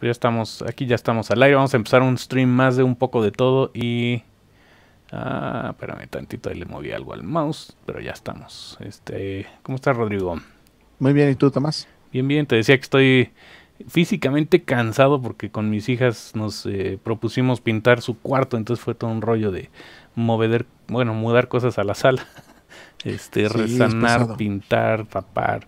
Pues ya estamos, aquí ya estamos al aire. Vamos a empezar un stream más de un poco de todo y... Ah, espérame tantito, ahí le moví algo al mouse, pero ya estamos. Este, ¿Cómo estás, Rodrigo? Muy bien, ¿y tú, Tomás? Bien, bien, te decía que estoy físicamente cansado porque con mis hijas nos eh, propusimos pintar su cuarto, entonces fue todo un rollo de mover, bueno, mudar cosas a la sala. Este, pintar, tapar.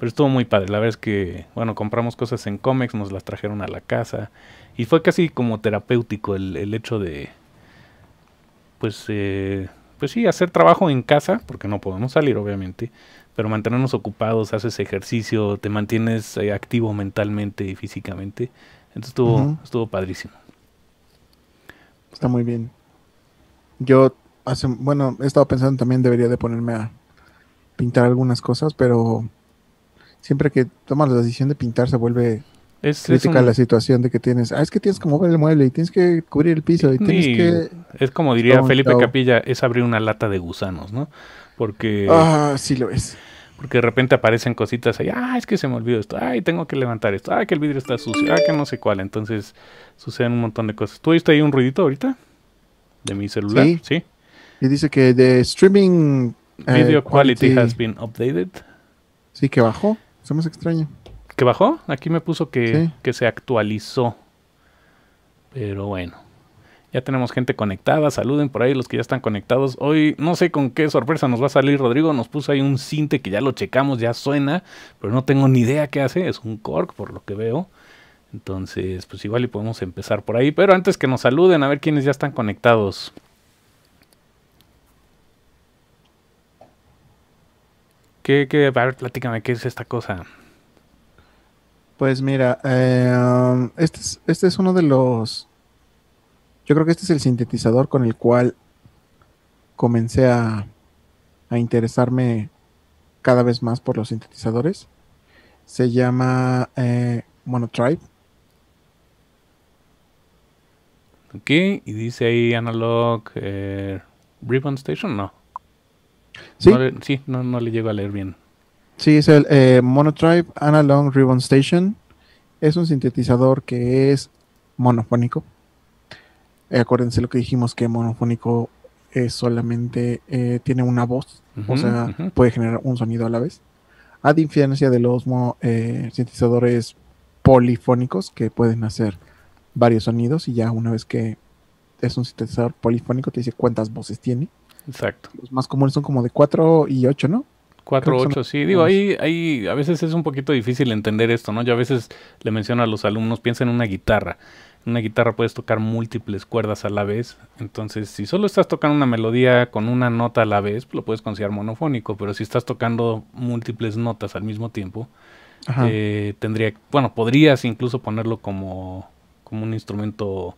Pero estuvo muy padre. La verdad es que, bueno, compramos cosas en cómics, nos las trajeron a la casa. Y fue casi como terapéutico el, hecho de, pues, eh, pues sí, hacer trabajo en casa, porque no podemos salir, obviamente. Pero mantenernos ocupados, haces ejercicio, te mantienes eh, activo mentalmente y físicamente. Entonces estuvo, estuvo padrísimo. Está muy bien. Yo hace, bueno, he estado pensando también debería de ponerme a pintar algunas cosas, pero siempre que tomas la decisión de pintar se vuelve crítica la situación de que tienes, ah, es que tienes que mover el mueble y tienes que cubrir el piso y tienes que... Es como diría Felipe Capilla, es abrir una lata de gusanos, ¿no? Porque... Ah, sí lo es. Porque de repente aparecen cositas ahí, ah, es que se me olvidó esto, ay, tengo que levantar esto, ay, que el vidrio está sucio, Ah, que no sé cuál. Entonces suceden un montón de cosas. ¿Tú oíste ahí un ruidito ahorita? De mi celular, ¿sí? Y dice que de streaming... Eh, Video quality has been updated. Sí, que bajó extraño. ¿Que bajó? Aquí me puso que, que se actualizó. Pero bueno. Ya tenemos gente conectada. Saluden por ahí los que ya están conectados. Hoy no sé con qué sorpresa nos va a salir Rodrigo. Nos puso ahí un cinte que ya lo checamos, ya suena, pero no tengo ni idea qué hace. Es un cork por lo que veo. Entonces, pues igual y podemos empezar por ahí. Pero antes que nos saluden, a ver quiénes ya están conectados. ¿Qué, qué, a ver, platícame, ¿qué es esta cosa? Pues mira, eh, este, este, es, uno de los... Yo creo que este es el sintetizador con el cual comencé a, interesarme cada vez más por los sintetizadores. Se llama eh, Monotribe. Ok, y dice ahí Analog eh, Ribbon Station, no. Sí, no, le, sí, llego a leer bien. Sí, es el eh, Monotribe Analog Ribbon Station. Es un sintetizador que es monofónico. Eh, acuérdense lo que dijimos que monofónico es solamente eh, tiene una voz, o sea, puede generar un sonido a la vez. A diferencia de los sintetizadores polifónicos que pueden hacer varios sonidos y ya una vez que es un sintetizador polifónico te dice cuántas voces tiene. Exacto. Los más comunes son como de 4 y 8, ¿no? 4 8, sí. Digo, ahí, ahí a veces es un poquito difícil entender esto, ¿no? Yo a veces le menciono a los alumnos, piensa en una guitarra. una guitarra puedes tocar múltiples cuerdas a la vez. Entonces, si solo estás tocando una melodía con una nota a la vez, lo puedes considerar monofónico. Pero si estás tocando múltiples notas al mismo tiempo, eh, tendría, bueno, podrías incluso ponerlo como, como un instrumento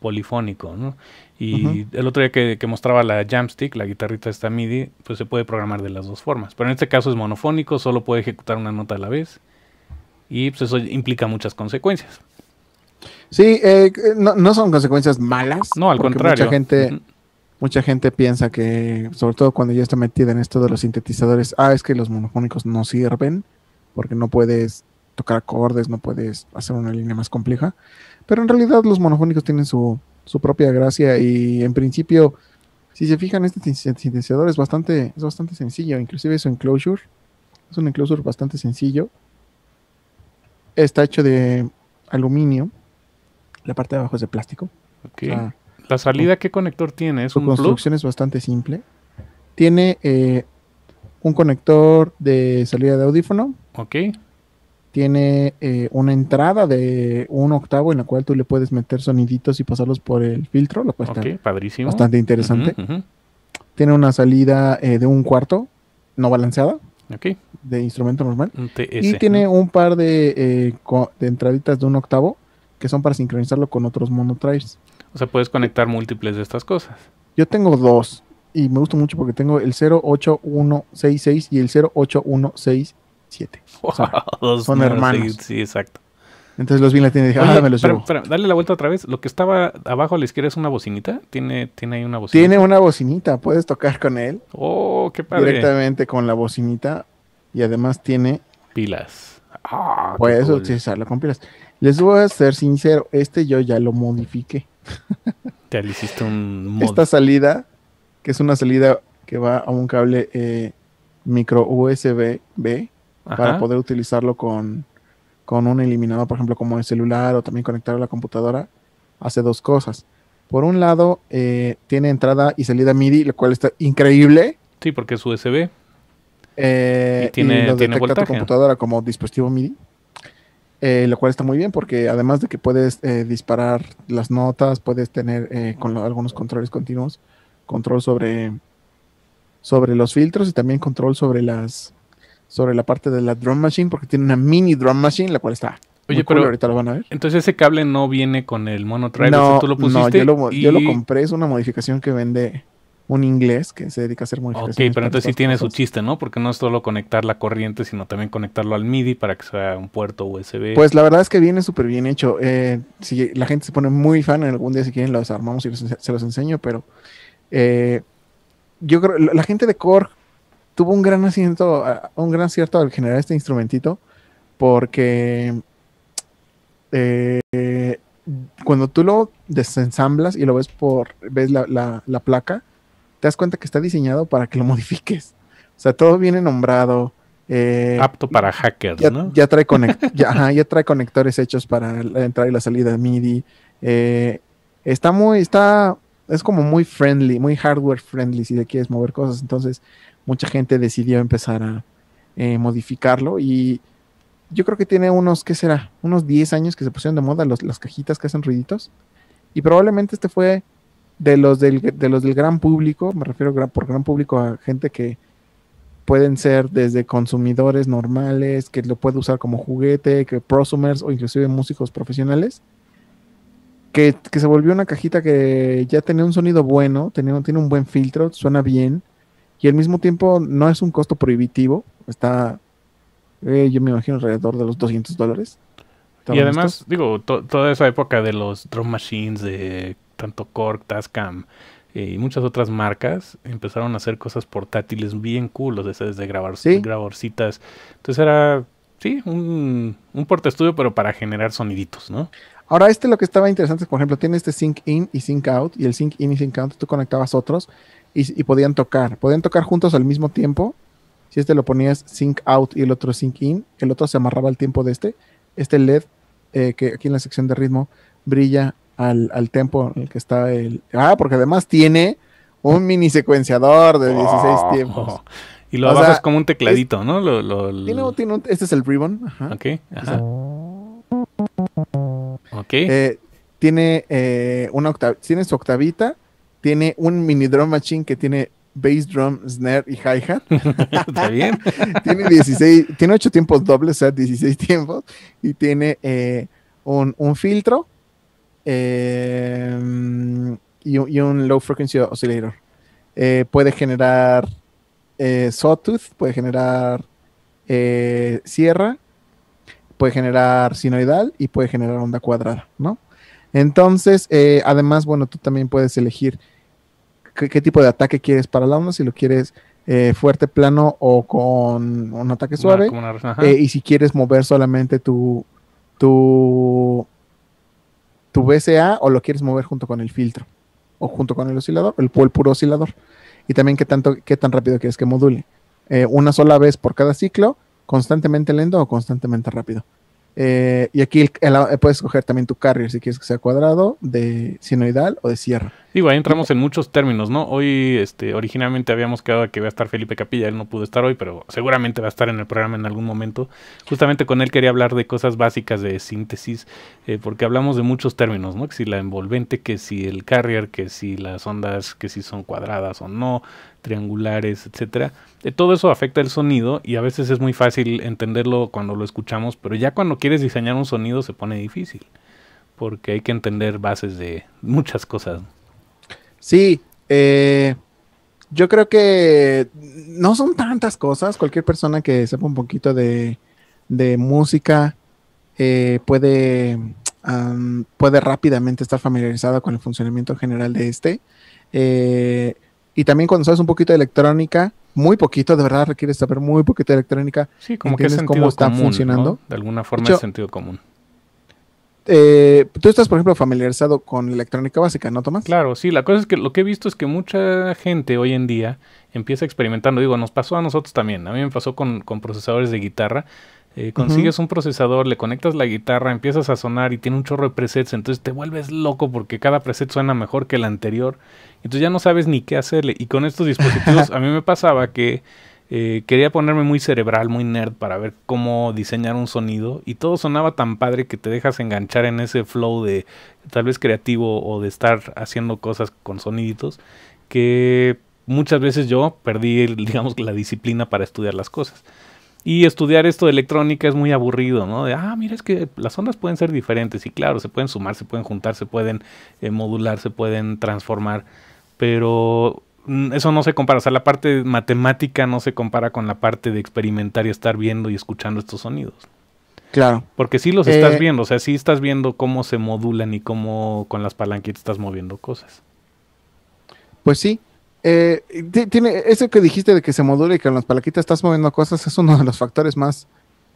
polifónico, ¿no? Y el otro día que, mostraba la jamstick, la guitarrita esta MIDI, pues se puede programar de las dos formas. Pero en este caso es monofónico, solo puede ejecutar una nota a la vez. Y pues eso implica muchas consecuencias. Sí, eh, eh, no, son consecuencias malas. No, al contrario. Mucha gente, mucha gente piensa que, sobre todo cuando ya está metida en esto de los sintetizadores, ah, es que los monofónicos no sirven porque no puedes tocar acordes, no puedes hacer una línea más compleja. Pero en realidad los monofónicos tienen su, su propia gracia y en principio, si se fijan, este sintetizador es bastante, es bastante sencillo, inclusive su enclosure, es un enclosure bastante sencillo, está hecho de aluminio, la parte de abajo es de plástico. Okay. ¿La salida qué conector tiene? ¿Es su construcción es bastante simple. Tiene eh, un conector de salida de audífono. Ok tiene eh, una entrada de un octavo en la cual tú le puedes meter soniditos y pasarlos por el filtro, lo cual bastante interesante. Tiene una salida eh, de un cuarto, no balanceada, de instrumento normal. y tiene un par eh, de, entraditas de un octavo que son para sincronizarlo con otros monotrails. O sea, puedes conectar múltiples de estas cosas. Yo tengo dos y me gusta mucho porque tengo el 08166 y el 08167. son hermanos. Sí, exacto. Entonces los vi en la tienda y dije, ah, dale la vuelta otra vez. Lo que estaba abajo a la izquierda es una bocinita. Tiene, tiene ahí una bocinita. Tiene una bocinita. Puedes tocar con él. Oh, qué padre. Directamente con la bocinita. Y además tiene. Pilas. Ah, puedes cool. con pilas. Les voy a ser sincero. Este yo ya lo modifiqué. Te hiciste un Esta salida, que es una salida que va a un cable eh, micro USB-B para poder utilizarlo con, un eliminador, por ejemplo, como el celular o también conectar a la computadora, hace dos cosas. Por un lado, eh, tiene entrada y salida MIDI, lo cual está increíble. Sí, porque es USB. Eh, y tiene, lo detecta tu computadora como dispositivo MIDI. Eh, lo cual está muy bien porque además de que puedes disparar las notas, puedes tener con algunos controles continuos, control sobre, sobre los filtros y también control sobre las, sobre la parte de la drum machine, porque tiene una mini drum machine, la cual está. Oye, pero ahorita lo van a ver. Entonces ese cable no viene con el mono trailer, no, No, yo lo, yo lo compré, es una modificación que vende un inglés que se dedica a hacer modificaciones. Ok, pero entonces sí tiene su chiste, ¿no? Porque no es solo conectar la corriente, sino también conectarlo al MIDI para que sea un puerto USB. Pues la verdad es que viene súper bien hecho. Eh, si la gente se pone muy fan, algún día si quieren lo desarmamos y se los enseño, pero eh, yo creo, la gente de Core tuvo un gran asiento, un gran acierto al generar este instrumentito, porque eh, cuando tú lo desensamblas y lo ves por, ves la, placa, te das cuenta que está diseñado para que lo modifiques. O sea, todo viene nombrado. Eh, Apto para hackers, ¿no? Ya trae, ya, ya trae conectores hechos para la entrada y la salida MIDI. Eh, está muy, está, es como muy friendly, muy hardware friendly si le quieres mover cosas. Entonces, mucha gente decidió empezar a eh, modificarlo y yo creo que tiene unos, ¿qué será? Unos 10 años que se pusieron de moda las cajitas que hacen ruiditos y probablemente este fue de los del, de los del gran público, me refiero por gran público a gente que pueden ser desde consumidores normales, que lo puede usar como juguete, que prosumers o inclusive músicos profesionales. Que, se volvió una cajita que ya tenía un sonido bueno, tiene un buen filtro, suena bien, y al mismo tiempo no es un costo prohibitivo, está, eh, yo me imagino, alrededor de los 200 dólares. Y además, digo, toda esa época de los drum machines, de tanto Korg, Tascam eh, y muchas otras marcas, empezaron a hacer cosas portátiles bien cool, los de grabar ¿Sí? grabarcitas. Entonces era, sí, un, un estudio pero para generar soniditos, ¿no? Ahora, este lo que estaba interesante por ejemplo, tiene este sync in y sync out, y el sync in y sync out, tú conectabas otros, y, podían tocar. Podían tocar juntos al mismo tiempo. Si este lo ponías sync out y el otro sync in, el otro se amarraba al tiempo de este. Este LED, eh, que aquí en la sección de ritmo, brilla al, al tempo en el que está el. Ah, porque además tiene un mini secuenciador de 16 tiempos. Y lo o como un tecladito, ¿no? Lo, este es el ribbon. Ajá. Ok, ajá. Este ok. Eh, tiene, eh, una tiene su octavita tiene un mini drum machine que tiene bass drum, snare y hi-hat. Está bien. tiene 16, tiene 8 tiempos dobles, o sea, 16 tiempos. Y tiene eh, un, filtro eh, y, un low frequency oscillator. Eh, puede generar sawtooth, puede generar sierra, puede generar sinoidal y puede generar onda cuadrada, Entonces, además, bueno, tú también puedes elegir qué, tipo de ataque quieres para la onda, si lo quieres eh, fuerte, plano o con un ataque suave. Eh, y si quieres mover solamente tu, tu, tu BCA o lo quieres mover junto con el filtro o junto con el oscilador, el, puro oscilador. Y también qué, tanto, qué tan rápido quieres que module. Eh, una sola vez por cada ciclo, constantemente lento o constantemente rápido. Eh, y aquí eh, puedes escoger también tu carrier si quieres que sea cuadrado, de sinoidal o de sierra. Digo, ahí entramos en muchos términos, ¿no? Hoy, este, originalmente habíamos quedado que iba a estar Felipe Capilla, él no pudo estar hoy, pero seguramente va a estar en el programa en algún momento. Justamente con él quería hablar de cosas básicas de síntesis, eh, porque hablamos de muchos términos, ¿no? Que si la envolvente, que si el carrier, que si las ondas, que si son cuadradas o no, triangulares, etcétera eh, todo eso afecta el sonido y a veces es muy fácil entenderlo cuando lo escuchamos, pero ya cuando quieres diseñar un sonido se pone difícil, porque hay que entender bases de muchas cosas. Sí, eh, yo creo que no son tantas cosas, cualquier persona que sepa un poquito de, música eh, puede, puede rápidamente estar familiarizada con el funcionamiento general de este. Eh, y también cuando sabes un poquito de electrónica, muy poquito, de verdad requieres saber muy poquito de electrónica. Sí, como que es cómo está funcionando. De alguna forma de sentido común. Eh, tú estás, por ejemplo, familiarizado con electrónica básica, ¿no, Tomás? Claro, sí. La cosa es que lo que he visto es que mucha gente hoy en día empieza experimentando. Digo, nos pasó a nosotros también. A mí me pasó con, con procesadores de guitarra eh, consigues un procesador, le conectas la guitarra, empiezas a sonar y tiene un chorro de presets, entonces te vuelves loco porque cada preset suena mejor que el anterior. Entonces ya no sabes ni qué hacerle. Y con estos dispositivos a mí me pasaba que eh, quería ponerme muy cerebral, muy nerd para ver cómo diseñar un sonido y todo sonaba tan padre que te dejas enganchar en ese flow de tal vez creativo o de estar haciendo cosas con soniditos que muchas veces yo perdí, digamos, la disciplina para estudiar las cosas. Y estudiar esto de electrónica es muy aburrido, ¿no? De, ah, mira, es que las ondas pueden ser diferentes y claro, se pueden sumar, se pueden juntar, se pueden eh, modular, se pueden transformar, pero mm, eso no se compara, o sea, la parte matemática no se compara con la parte de experimentar y estar viendo y escuchando estos sonidos. Claro. Porque sí los estás eh, viendo, o sea, sí estás viendo cómo se modulan y cómo con las palanquitas estás moviendo cosas. Pues sí, eh, tiene, eso que dijiste de que se module y que en las palaquitas estás moviendo cosas es uno de los factores más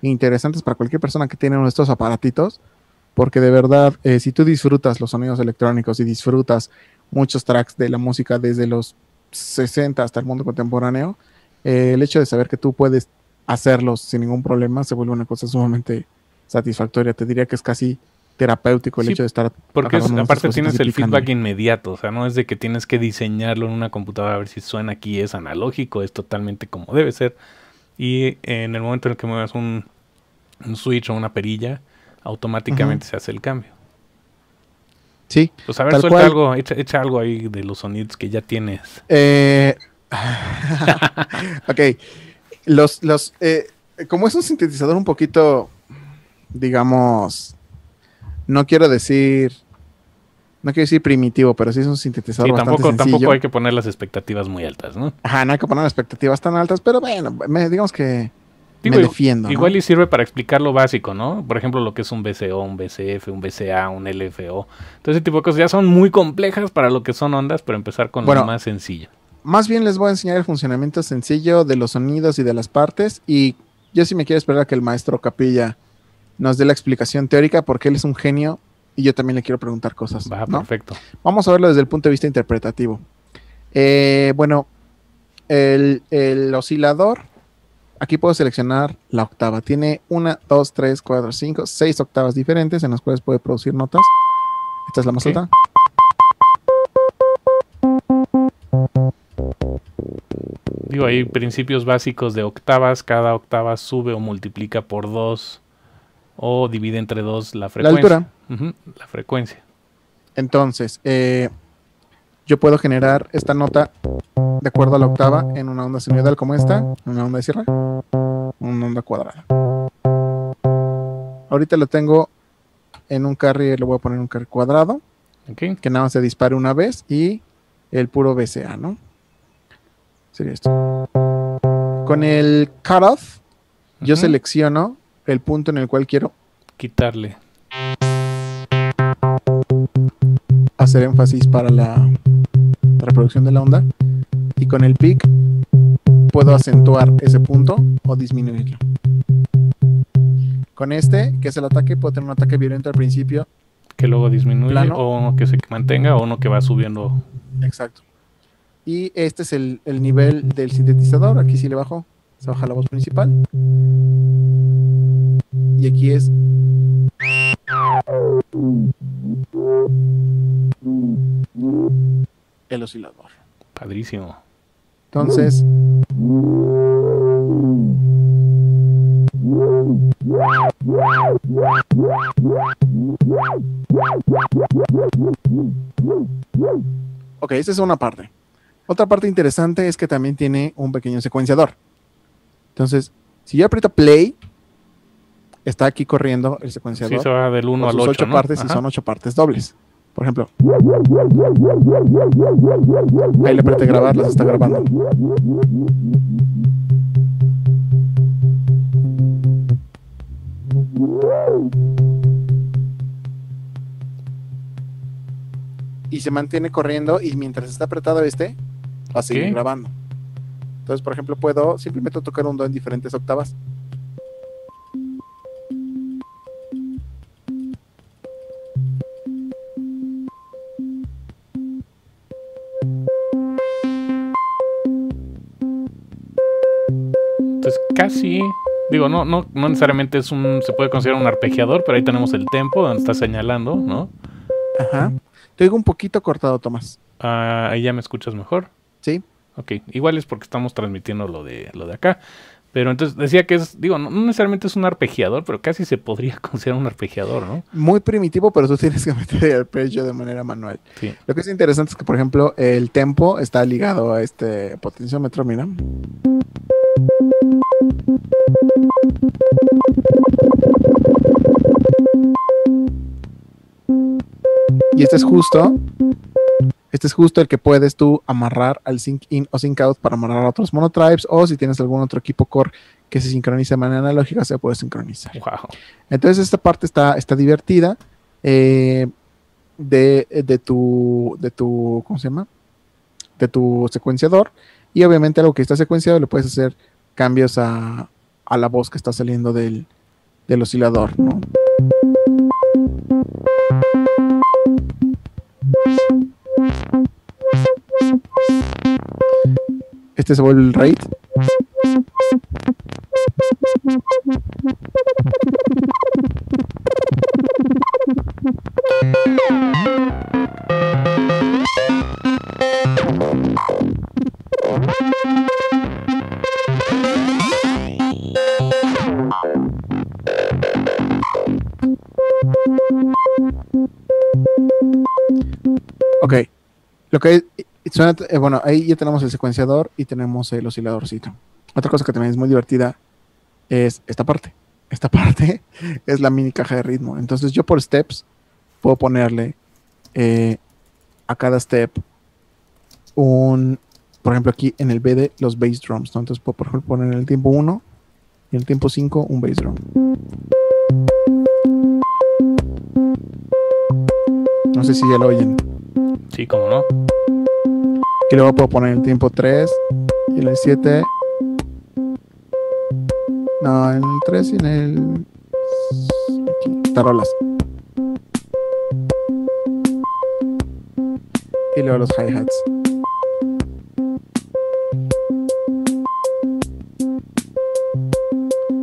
interesantes para cualquier persona que tiene uno de estos aparatitos, porque de verdad, eh, si tú disfrutas los sonidos electrónicos y disfrutas muchos tracks de la música desde los 60 hasta el mundo contemporáneo, eh, el hecho de saber que tú puedes hacerlos sin ningún problema se vuelve una cosa sumamente satisfactoria. Te diría que es casi terapéutico el hecho de estar. Porque aparte tienes el feedback inmediato, o sea, no es de que tienes que diseñarlo en una computadora a ver si suena aquí, es analógico, es totalmente como debe ser. Y eh, en el momento en el que muevas un, switch o una perilla, automáticamente se hace el cambio. Sí. Pues a ver, suelta algo, echa, algo ahí de los sonidos que ya tienes. Eh, ok. Los, los, eh, como es un sintetizador un poquito, digamos, no quiero decir, no quiero decir primitivo, pero sí es un sintetizador sí, tampoco, Tampoco hay que poner las expectativas muy altas, ¿no? Ajá, no hay que poner las expectativas tan altas, pero bueno, me, digamos que me defiendo. Igual y sirve para explicar lo básico, ¿no? Por ejemplo, lo que es un BCO, un BCF, un BCA, un LFO. Entonces, ese tipo de cosas ya son muy complejas para lo que son ondas, pero empezar con lo más sencillo. Más bien les voy a enseñar el funcionamiento sencillo de los sonidos y de las partes y yo sí me quiero esperar a que el maestro Capilla nos dé la explicación teórica porque él es un genio y yo también le quiero preguntar cosas. Va, perfecto. Vamos a verlo desde el punto de vista interpretativo. Eh, bueno, el, oscilador, aquí puedo seleccionar la octava. Tiene una, dos, tres, cuatro, cinco, seis octavas diferentes en las cuales puede producir notas. Esta es la más alta. Digo, hay principios básicos de octavas. Cada octava sube o multiplica por dos o divide entre dos la frecuencia. La altura. la frecuencia. Entonces, eh, yo puedo generar esta nota de acuerdo a la octava en una onda sinusoidal como esta, en una onda de cierre, una onda cuadrada. Ahorita lo tengo en un carry, le voy a poner un carry cuadrado, que nada se dispare una vez y el puro BCA, ¿no? Sería esto. Con el cutoff, yo selecciono el punto en el cual quiero quitarle. Hacer énfasis para la reproducción de la onda y con el pick puedo acentuar ese punto o disminuirlo. Con este, que es el ataque, puedo tener un ataque violento al principio. Que luego disminuye o uno que se mantenga o uno que va subiendo. Exacto. Y este es el, nivel del sintetizador. Aquí si le bajo. Se baja la voz principal. Y aquí es... El oscilador. Padrísimo. Entonces... Ok, esa es una parte. Otra parte interesante es que también tiene un pequeño secuenciador. Entonces, si yo aprieto play, está aquí corriendo el secuenciador. Sí, se va del 1 al 8. ¿no? partes y son 8 partes dobles. Por ejemplo, ahí le apreté grabar, las está grabando. Y se mantiene corriendo y mientras está apretado este, va a seguir grabando. Entonces, por ejemplo, puedo simplemente tocar un do en diferentes octavas. casi. Digo, no, no, no necesariamente es un. se puede considerar un arpegiador, pero ahí tenemos el tempo donde está señalando, ¿no? Ajá. Te digo un poquito cortado, Tomás. Ah, ahí ya me escuchas mejor. Sí. Ok, igual es porque estamos transmitiendo lo de, lo de acá. Pero entonces decía que es, digo, no, necesariamente es un arpegiador, pero casi se podría considerar un arpegiador, ¿no? Muy primitivo, pero tú tienes que meter el arpegio de manera manual. Sí. Lo que es interesante es que, por ejemplo, el tempo está ligado a este potenciómetro, mira. Y este es justo. Este es justo el que puedes tú amarrar al sync in o sync out para amarrar a otros monotribes. O si tienes algún otro equipo core que se sincroniza de manera analógica, se puede sincronizar. Entonces, esta parte está, está divertida. Eh, de, tu, de tu, ¿cómo se llama? De tu secuenciador. Y obviamente algo que está secuenciado Lo puedes hacer cambios a, la voz que está saliendo del, oscilador, ¿no? Este se vuelve el rate Ok. Lo que eh, bueno, ahí ya tenemos el secuenciador y tenemos el osciladorcito. Otra cosa que también es muy divertida es esta parte. Esta parte es la mini caja de ritmo. Entonces yo por steps puedo ponerle eh, a cada step un, por ejemplo aquí en el BD los bass drums. Entonces puedo por ejemplo poner en el tiempo 1 y en el tiempo 5 un bass drum. No sé si ya lo oyen. Sí, cómo no. Y luego puedo poner el tiempo 3 y el 7. No, en el 3 y en el. Aquí, tarolas. Y luego los hi-hats.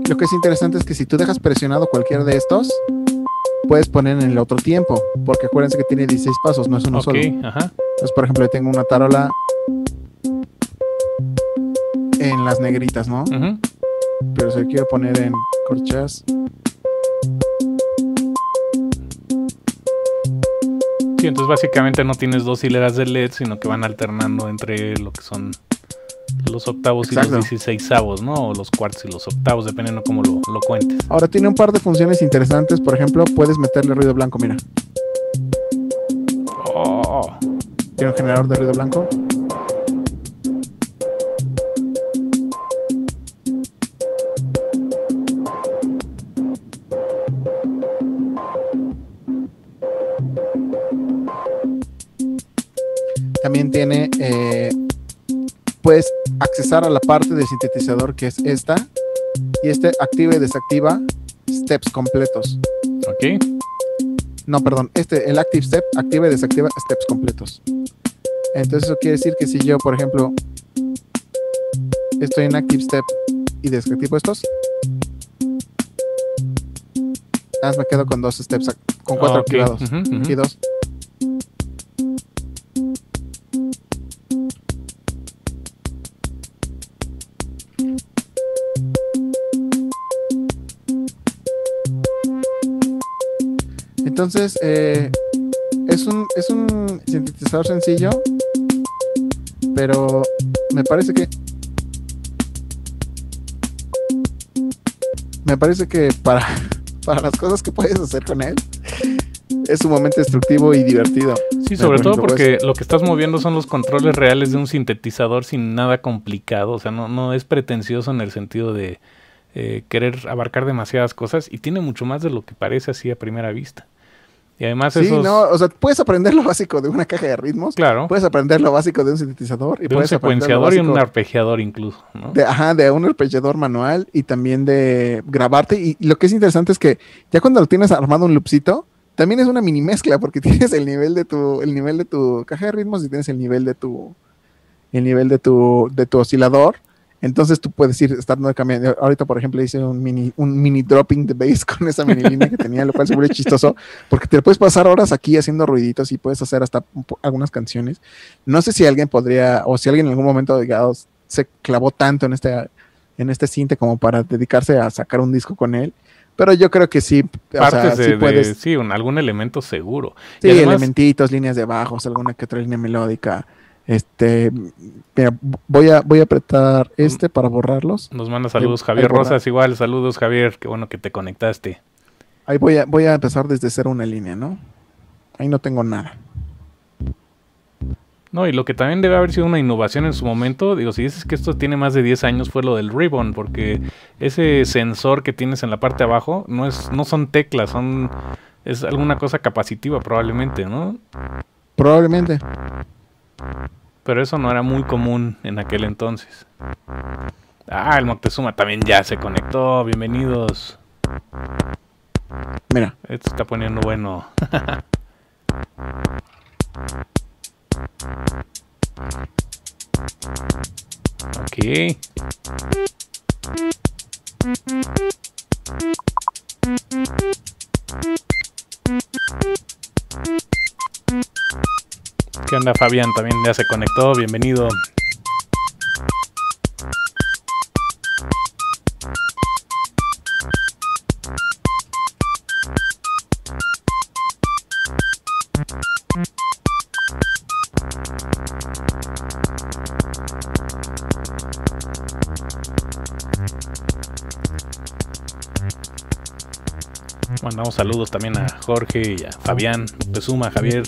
Lo que es interesante es que si tú dejas presionado cualquier de estos, puedes poner en el otro tiempo, porque acuérdense que tiene 16 pasos, no es uno solo. Entonces, por ejemplo, yo tengo una tarola en las negritas, ¿no? Pero si quiero poner en corchas. Sí, entonces básicamente no tienes dos hileras de LED, sino que van alternando entre lo que son los octavos y los dieciséisavos, ¿no? O los cuartos y los octavos, dependiendo cómo lo, lo cuentes. Ahora tiene un par de funciones interesantes, por ejemplo, puedes meterle ruido blanco, mira. Oh. Tiene un generador de ruido blanco. También tiene, eh, puedes accesar a la parte del sintetizador que es esta. Y este activa y desactiva steps completos. Ok. No, perdón. Este, el active step, activa y desactiva steps completos. Entonces eso quiere decir que si yo, por ejemplo, estoy en active step y desactivo estos, me quedo con dos steps, con cuatro okay. y dos. Entonces, eh, es, un, es un sintetizador sencillo, pero me parece que me parece que para, para las cosas que puedes hacer con él, es sumamente destructivo y divertido. Sí, sobre todo porque pues. lo que estás moviendo son los controles reales de un sintetizador sin nada complicado. O sea, no, es pretencioso en el sentido de eh, querer abarcar demasiadas cosas y tiene mucho más de lo que parece así a primera vista. Y además sí, no, o sea, puedes aprender lo básico de una caja de ritmos. Claro. Puedes aprender lo básico de un sintetizador. Y de puedes un secuenciador y un arpegiador incluso, ¿no? De, ajá, de un arpegiador manual y también de grabarte. Y, lo que es interesante es que ya cuando lo tienes armado un loopcito, también es una mini mezcla porque tienes el nivel de tu, el nivel de tu caja de ritmos y tienes el nivel de tu, el nivel de tu, de tu oscilador entonces tú puedes ir estando cambiando. Ahorita, por ejemplo, hice un mini, un mini dropping de bass con esa mini línea que tenía, lo cual seguro es chistoso, porque te puedes pasar horas aquí haciendo ruiditos y puedes hacer hasta algunas canciones. No sé si alguien podría, o si alguien en algún momento, digamos, se clavó tanto en este, en este cinte como para dedicarse a sacar un disco con él pero yo creo que sí. Partes de, sí, sí algún elemento seguro. Sí, elementitos, líneas de bajos, alguna que otra línea melódica. Este, voy a, voy a apretar mm. este para borrarlos. Nos manda saludos eh, Javier Rosas, igual, saludos Javier, qué bueno que te conectaste. Ahí voy a, voy a empezar desde cero una línea, ¿no? Ahí no tengo nada. No, y lo que también debe haber sido una innovación en su momento, digo, si dices que esto tiene más de 10 años, fue lo del Ribbon, porque ese sensor que tienes en la parte de abajo no, es, no son teclas, son, es alguna cosa capacitiva probablemente, ¿no? Probablemente. Pero eso no era muy común en aquel entonces. Ah, el Moctezuma también ya se conectó. Bienvenidos. Mira. Esto está poniendo bueno. ok. ¿Qué onda Fabián? También ya se conectó, bienvenido. Mandamos saludos también a Jorge y a Fabián, suma Javier,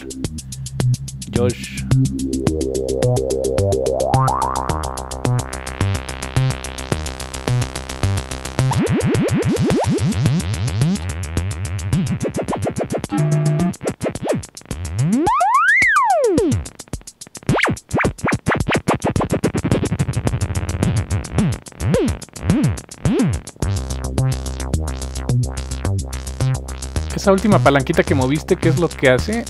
esa última palanquita que moviste, ¿qué es lo que hace?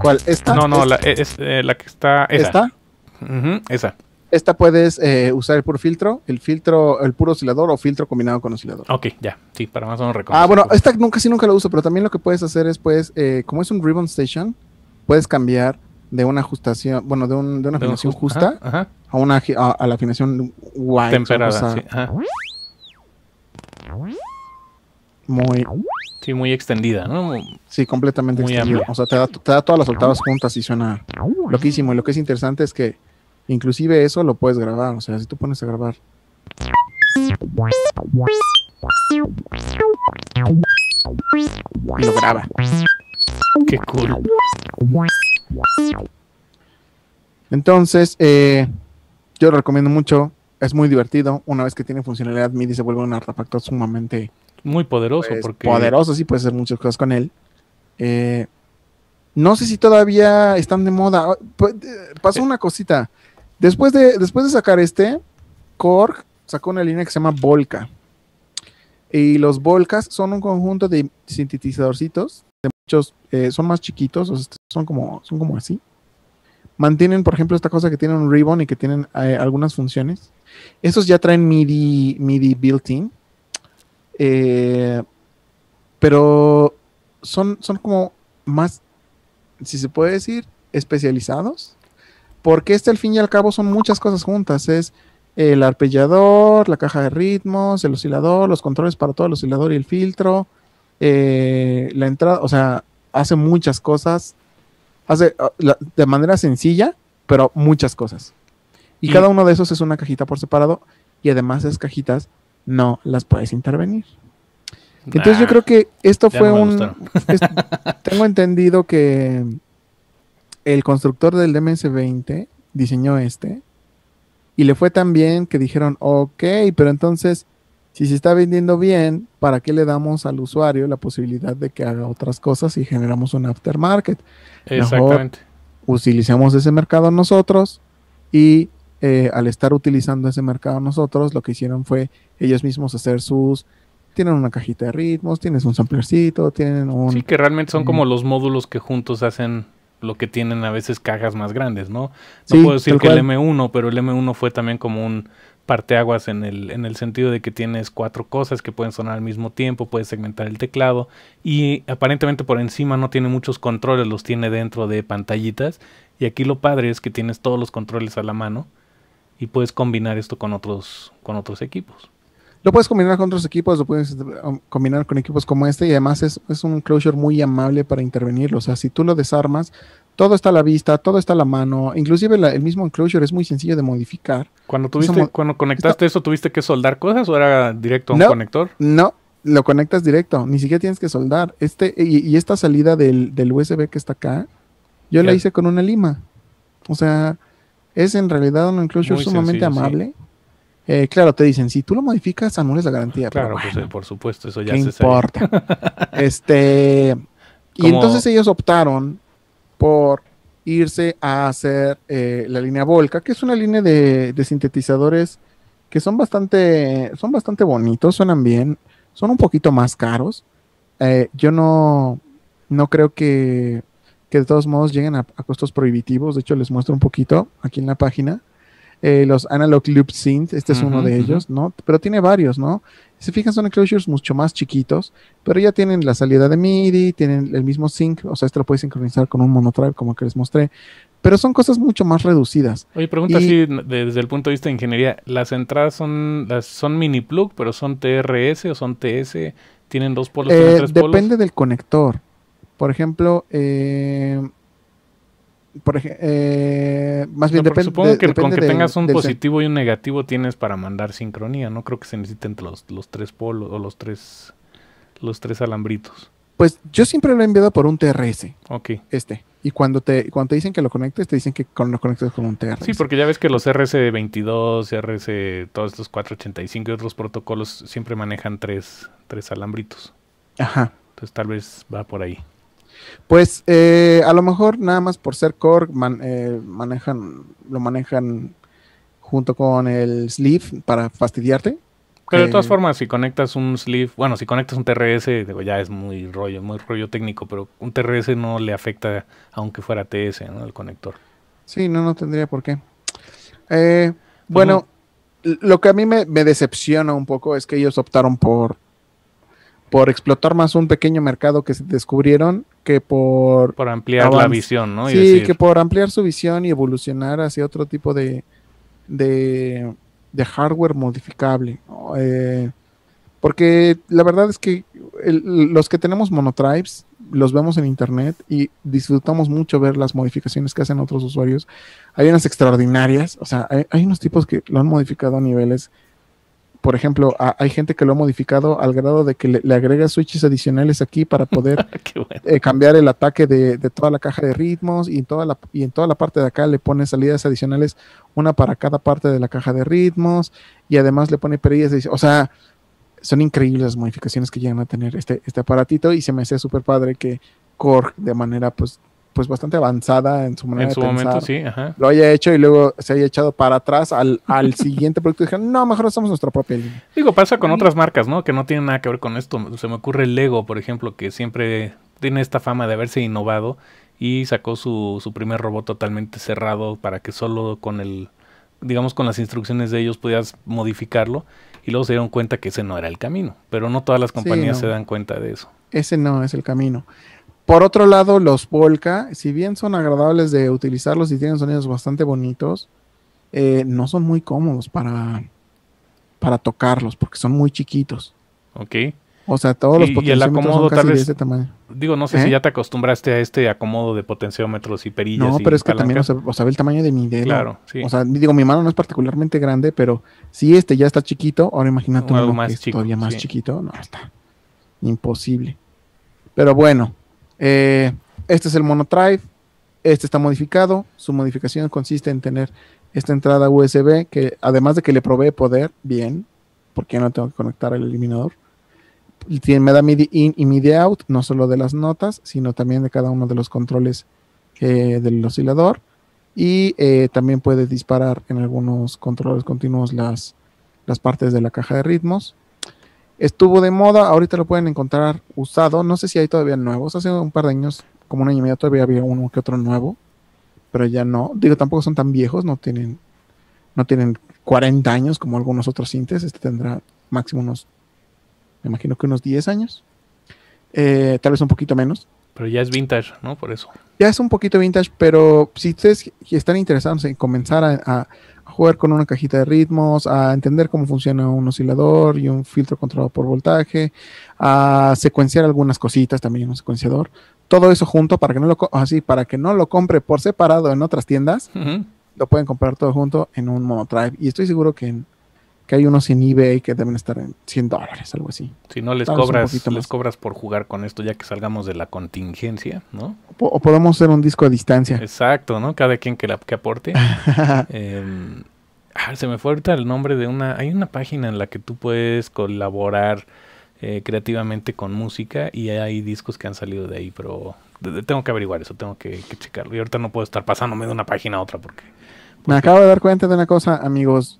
¿Cuál? ¿Esta? No, no, La, eh, es, eh, la que está. ¿Esta? esa. Esta puedes eh, usar el puro filtro, el filtro, el puro oscilador o filtro combinado con oscilador. Ok, ya, sí, para más o menos reconocer. Ah, bueno, esta nunca sí nunca la uso, pero también lo que puedes hacer es, pues, como es un ribbon station, puedes cambiar de una ajustación, bueno, de, un, una afinación justa A, una, a, la afinación wide. Temperada, Muy Sí, muy extendida, ¿no? Sí, completamente extendida. O sea, te da, todas las octavas juntas y suena loquísimo. Y lo que es interesante es que inclusive eso lo puedes grabar. O sea, si tú pones a grabar. lo graba. Qué cool. Entonces, eh, yo lo recomiendo mucho. Es muy divertido. Una vez que tiene funcionalidad MIDI se vuelve un artefacto sumamente muy poderoso, pues, porque. Poderoso, sí, puede hacer muchas cosas con él. Eh, no sé si todavía están de moda. Ah, pues, eh, pasó eh. una cosita. Después de, después de sacar este, Korg sacó una línea que se llama Volca. Y los Volcas son un conjunto de sintetizadorcitos. De muchos, son más chiquitos, son, como, son como así. Mantienen, por ejemplo, esta cosa que tienen un ribbon y que tienen algunas funciones. Estos ya traen MIDI, MIDI built-in. Eh, pero son, son como más, si se puede decir, especializados. Porque este al fin y al cabo son muchas cosas juntas. Es el arpellador, la caja de ritmos, el oscilador, los controles para todo el oscilador y el filtro. Eh, la entrada, o sea, hace muchas cosas. Hace ah, de manera sencilla, pero muchas cosas. y cada uno de esos es una cajita por separado. Y además es cajitas no las puedes intervenir. Entonces yo creo que esto fue un... tengo entendido que el constructor del DMS-20 diseñó este y le fue tan bien que dijeron, ok, pero entonces si se está vendiendo bien, ¿para qué le damos al usuario la posibilidad de que haga otras cosas y generamos un aftermarket? Exactamente. ese mercado nosotros y eh, al estar utilizando ese mercado nosotros, lo que hicieron fue ellos mismos hacer sus... Tienen una cajita de ritmos, tienes un samplercito, tienen un... Sí, que realmente son como mm. los módulos que juntos hacen lo que tienen a veces cajas más grandes, ¿no? No puedo decir que el M1, pero el M1 fue también como un parteaguas en el, en el sentido de que tienes cuatro cosas que pueden sonar al mismo tiempo, puedes segmentar el teclado y aparentemente por encima no tiene muchos controles, los tiene dentro de pantallitas y aquí lo padre es que tienes todos los controles a la mano y puedes combinar esto con otros, con otros equipos. Lo puedes combinar con otros equipos, lo puedes um, combinar con equipos como este y además es, un enclosure muy amable para intervenirlo. O sea, si tú lo desarmas, todo está a la vista, todo está a la mano, inclusive el mismo enclosure es muy sencillo de modificar. Cuando tuviste, cuando conectaste eso, ¿tuviste que soldar cosas o era directo a un conector? No, lo conectas directo, ni siquiera tienes que soldar. Este, y, y esta salida del, USB que está acá, yo la hice con una lima. O sea, es en realidad un enclosure sumamente amable. Eh, claro, te dicen, si tú lo modificas, anules la garantía. Claro, pues, por supuesto, eso ya se importa. este, y entonces ellos optaron por irse a hacer eh, la línea Volca, que es una línea de, sintetizadores que son bastante, son bastante bonitos, suenan bien, son un poquito más caros. Eh, yo no, no creo que, de todos modos lleguen a, costos prohibitivos, de hecho les muestro un poquito aquí en la página. Eh, los Analog Loop Synth, este es uno de ellos, ¿no? Pero tiene varios, ¿no? Si fijan, son enclosures mucho más chiquitos, pero ya tienen la salida de MIDI, tienen el mismo sync, o sea, esto lo puedes sincronizar con un monotribe, como que les mostré, pero son cosas mucho más reducidas. Oye, pregunta así desde el punto de vista de ingeniería, ¿las entradas son, las, son mini plug, pero son TRS o son TS? ¿Tienen dos polos? o eh, tres depende del conector. Por ejemplo, eh, por ejemplo, eh, más bien depende. Supongo que con que tengas un positivo y un negativo tienes para mandar sincronía. No creo que se necesiten los, los tres polos o los tres, los tres alambritos. Pues yo siempre lo he enviado por un TRS. Ok. Este. Y cuando te, cuando te dicen que lo conectes, te dicen que con, lo conectes con un TRS. Sí, porque ya ves que los rs 22 RS, todos estos 485 y otros protocolos siempre manejan tres, tres alambritos. Ajá. Entonces tal vez va por ahí. Pues eh, a lo mejor nada más por ser core eh, manejan, lo manejan junto con el sleeve para fastidiarte. Pero de eh, todas formas, si conectas un sleeve, bueno, si conectas un TRS, digo, ya es muy rollo, muy rollo técnico, pero un TRS no le afecta aunque fuera TS, ¿no? El conector. Sí, no, no tendría por qué. Pues bueno, lo que a mí me, decepciona un poco es que ellos optaron por, por explotar más un pequeño mercado que se descubrieron que por... ampliar la visión, ¿no? Y que por ampliar su visión y evolucionar hacia otro tipo de, de, hardware modificable. Eh, porque la verdad es que los que tenemos monotribes los vemos en internet y disfrutamos mucho ver las modificaciones que hacen otros usuarios. Hay unas extraordinarias, o sea, hay, hay unos tipos que lo han modificado a niveles por ejemplo, hay gente que lo ha modificado al grado de que le, agrega switches adicionales aquí para poder eh, cambiar el ataque de, toda la caja de ritmos y en, toda la, y en toda la parte de acá le pone salidas adicionales, una para cada parte de la caja de ritmos y además le pone perillas. o sea, son increíbles las modificaciones que llegan a tener este, este aparatito y se me hace súper padre que Korg de manera pues pues bastante avanzada en su manera en su momento, sí, ajá. lo haya hecho y luego se haya echado para atrás al, al siguiente producto. y dijeron, no, mejor hacemos nuestra propia línea. Digo, pasa con otras marcas, ¿no? Que no tienen nada que ver con esto. Se me ocurre el Lego, por ejemplo, que siempre tiene esta fama de haberse innovado y sacó su, su primer robot totalmente cerrado para que solo con el, digamos, con las instrucciones de ellos pudieras modificarlo y luego se dieron cuenta que ese no era el camino. Pero no todas las compañías se dan cuenta de eso. Ese no es el camino. Por otro lado, los Polka, si bien son agradables de utilizarlos y tienen sonidos bastante bonitos, eh, no son muy cómodos para, para tocarlos porque son muy chiquitos. Ok. O sea, todos los potenciómetros y el son de tamaño. Digo, no sé si ¿Eh? ya te acostumbraste a este acomodo de potenciómetros y perillas. No, pero es que también, o sea, ve el tamaño de mi dedo. Claro, sí. O sea, digo, mi mano no es particularmente grande, pero si este ya está chiquito, ahora imagínate un poco más todavía más chiquito. No, está imposible. Pero bueno, eh, este es el drive, Este está modificado. Su modificación consiste en tener esta entrada USB que además de que le provee poder, bien, porque no tengo que conectar al eliminador. Tiene, me da MIDI in y MIDI out, no solo de las notas, sino también de cada uno de los controles eh, del oscilador. Y eh, también puede disparar en algunos controles continuos las, las partes de la caja de ritmos. Estuvo de moda, ahorita lo pueden encontrar usado. No sé si hay todavía nuevos. Hace un par de años, como un año y medio, todavía había uno que otro nuevo. Pero ya no. Digo, tampoco son tan viejos, no tienen, no tienen 40 años como algunos otros sintes. Este tendrá máximo unos, me imagino que unos 10 años. Eh, tal vez un poquito menos. Pero ya es vintage, ¿no? Por eso. Ya es un poquito vintage, pero si ustedes están interesados en comenzar a, jugar con una cajita de ritmos, a entender cómo funciona un oscilador y un filtro controlado por voltaje, a secuenciar algunas cositas también en un secuenciador. Todo eso junto para que no lo así para que no lo compre por separado en otras tiendas. Lo pueden comprar todo junto en un monotribe y estoy seguro que en que hay unos en eBay que deben estar en 100 dólares, algo así. Si no les cobras, les cobras por jugar con esto ya que salgamos de la contingencia, ¿no? O, podemos hacer un disco a distancia. Exacto, ¿no? Cada quien que, aporte. Em, ah, se me fue ahorita el nombre de una... Hay una página en la que tú puedes colaborar eh, creativamente con música y hay discos que han salido de ahí, pero tengo que averiguar eso, tengo que, checarlo. Y ahorita no puedo estar pasándome de una página a otra porque... Me acabo de dar cuenta de una cosa, amigos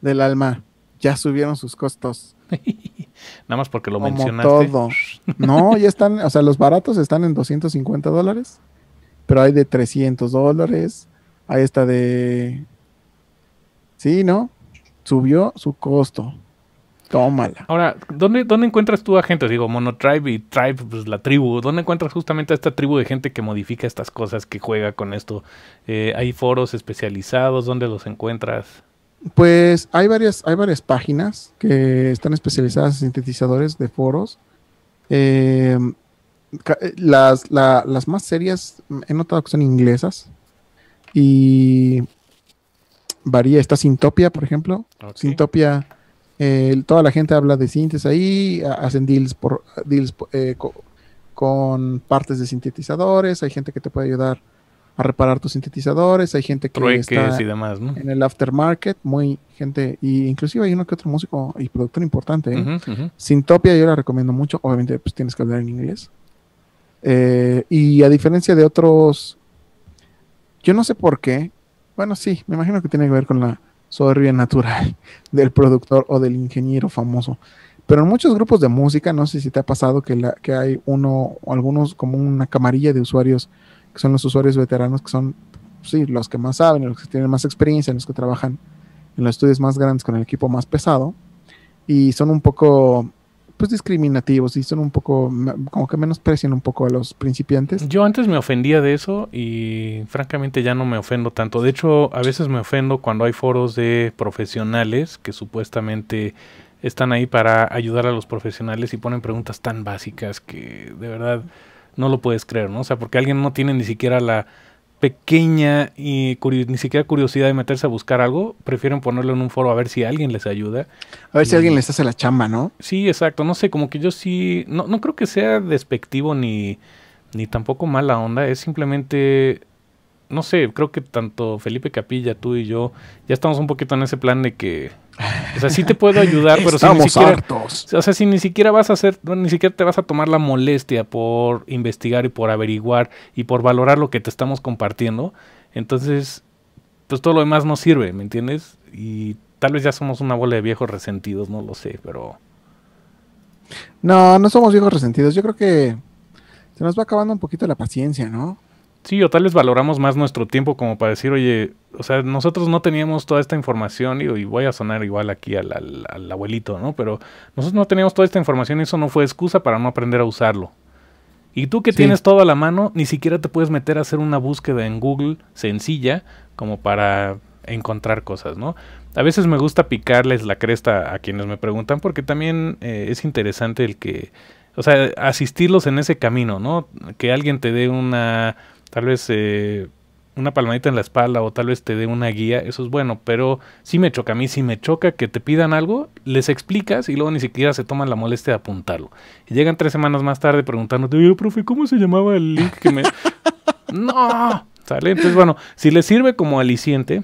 del alma, ya subieron sus costos. Nada más porque lo Como mencionaste. Todo. No, ya están, o sea, los baratos están en 250 dólares, pero hay de 300 dólares, Ahí está de... Sí, ¿no? Subió su costo. Tómala. Ahora, ¿dónde, encuentras tú a gente? Digo, Monotribe y Tribe, pues la tribu. ¿Dónde encuentras justamente a esta tribu de gente que modifica estas cosas, que juega con esto? Eh, ¿Hay foros especializados? ¿Dónde los encuentras? Pues hay varias, hay varias páginas que están especializadas en sintetizadores de foros. Em, eh, las, más serias mm, he notado que son inglesas. Y varía. Está Sintopia, por ejemplo. Sintopia, eh, toda la gente habla de síntesis ahí, hacen deals, por, deals eh, con partes de sintetizadores. Hay gente que te puede ayudar a reparar tus sintetizadores, hay gente que está en el aftermarket, muy gente, y inclusive hay uno que otro músico y productor importante. ¿eh? Sintopia yo la recomiendo mucho, obviamente pues tienes que hablar en inglés. Eh, y a diferencia de otros, yo no sé por qué, bueno sí, me imagino que tiene que ver con la soberbia natural del productor o del ingeniero famoso. Pero en muchos grupos de música, no sé si te ha pasado que, la, que hay uno, o algunos como una camarilla de usuarios son los usuarios veteranos, que son, sí, los que más saben, los que tienen más experiencia, los que trabajan en los estudios más grandes con el equipo más pesado, y son un poco pues discriminativos y son un poco como que menosprecian un poco a los principiantes. Yo antes me ofendía de eso y francamente ya no me ofendo tanto. De hecho, a veces me ofendo cuando hay foros de profesionales que supuestamente están ahí para ayudar a los profesionales y ponen preguntas tan básicas que de verdad no lo puedes creer, ¿no? O sea, porque alguien no tiene ni siquiera la pequeña y ni siquiera curiosidad de meterse a buscar algo, prefieren ponerlo en un foro a ver si alguien les ayuda. A ver si alguien les hace la chamba, ¿no? Sí, exacto. No sé, como que yo sí, no, no creo que sea despectivo ni, ni tampoco mala onda, es simplemente no sé, creo que tanto Felipe Capilla, tú y yo, ya estamos un poquito en ese plan de que o sea, sí te puedo ayudar, pero si ni siquiera, o sea, si ni siquiera vas a hacer, ni siquiera te vas a tomar la molestia por investigar y por averiguar y por valorar lo que te estamos compartiendo, entonces pues todo lo demás no sirve, ¿me entiendes? Y tal vez ya somos una bola de viejos resentidos, no lo sé, pero no, no somos viejos resentidos. Yo creo que se nos va acabando un poquito la paciencia, ¿no? Sí, o tal vez valoramos más nuestro tiempo como para decir, oye, o sea, nosotros no teníamos toda esta información, y, voy a sonar igual aquí al, abuelito, ¿no? Pero nosotros no teníamos toda esta información y eso no fue excusa para no aprender a usarlo. Y tú que tienes todo a la mano, ni siquiera te puedes meter a hacer una búsqueda en Google sencilla como para encontrar cosas, ¿no? A veces me gusta picarles la cresta a quienes me preguntan porque también eh, es interesante el que, o sea, asistirlos en ese camino, ¿no? Que alguien te dé una Tal vez eh, una palmadita en la espalda o tal vez te dé una guía, eso es bueno, pero sí me choca a mí, si me choca que te pidan algo, les explicas y luego ni siquiera se toman la molestia de apuntarlo. Y llegan tres semanas más tarde preguntándote, oye, profe, ¿cómo se llamaba el link que me... no, ¿sale? Entonces, bueno, si les sirve como aliciente,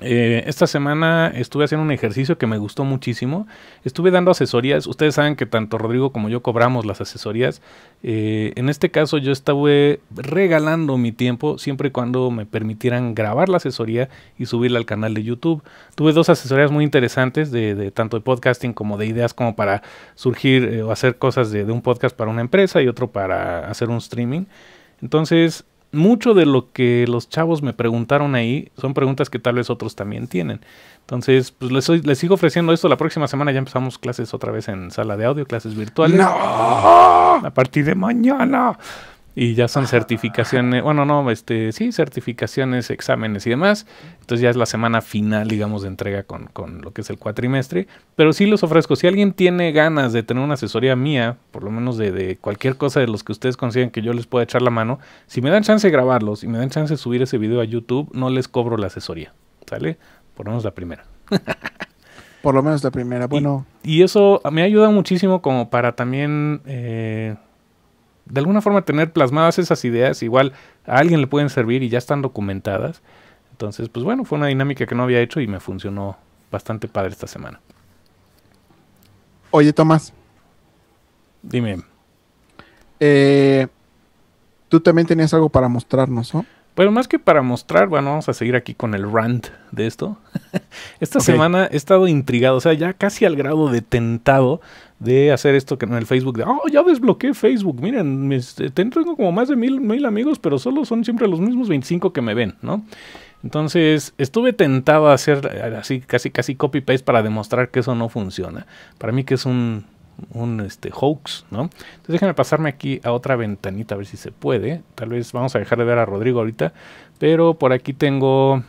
eh, esta semana estuve haciendo un ejercicio que me gustó muchísimo. Estuve dando asesorías. Ustedes saben que tanto Rodrigo como yo cobramos las asesorías. Eh, en este caso yo estuve regalando mi tiempo siempre y cuando me permitieran grabar la asesoría y subirla al canal de YouTube. Tuve dos asesorías muy interesantes de, tanto de podcasting como de ideas como para surgir eh, o hacer cosas de un podcast para una empresa y otro para hacer un streaming. Entonces mucho de lo que los chavos me preguntaron ahí son preguntas que tal vez otros también tienen. Entonces, pues les, les sigo ofreciendo esto. La próxima semana ya empezamos clases otra vez en sala de audio, clases virtuales. A partir de mañana y ya son certificaciones, bueno, no, este, sí, certificaciones, exámenes y demás. Entonces ya es la semana final, digamos, de entrega con, lo que es el cuatrimestre. Pero sí los ofrezco, si alguien tiene ganas de tener una asesoría mía, por lo menos de, cualquier cosa de los que ustedes consiguen que yo les pueda echar la mano, si me dan chance de grabarlos y me dan chance de subir ese video a YouTube, no les cobro la asesoría, ¿sale? Por lo menos la primera. por lo menos la primera, bueno. Y, eso me ayuda muchísimo como para también... Eh, de alguna forma tener plasmadas esas ideas, igual a alguien le pueden servir y ya están documentadas. Entonces, pues bueno, fue una dinámica que no había hecho y me funcionó bastante padre esta semana. Oye, Tomás. Dime. Eh, tú también tenías algo para mostrarnos, ¿no? Pero pues más que para mostrar, bueno, vamos a seguir aquí con el rant de esto. Esta semana he estado intrigado, o sea, ya casi al grado de tentado de hacer esto que en el Facebook de, oh, ya desbloqué Facebook, miren, eh, tengo como más de mil, amigos, pero solo son siempre los mismos 25 que me ven, ¿no? Entonces, estuve tentado a hacer eh, así, casi, casi copy-paste para demostrar que eso no funciona. Para mí que es un, este, hoax, ¿no? Entonces déjenme pasarme aquí a otra ventanita a ver si se puede. Tal vez vamos a dejar de ver a Rodrigo ahorita, pero por aquí tengo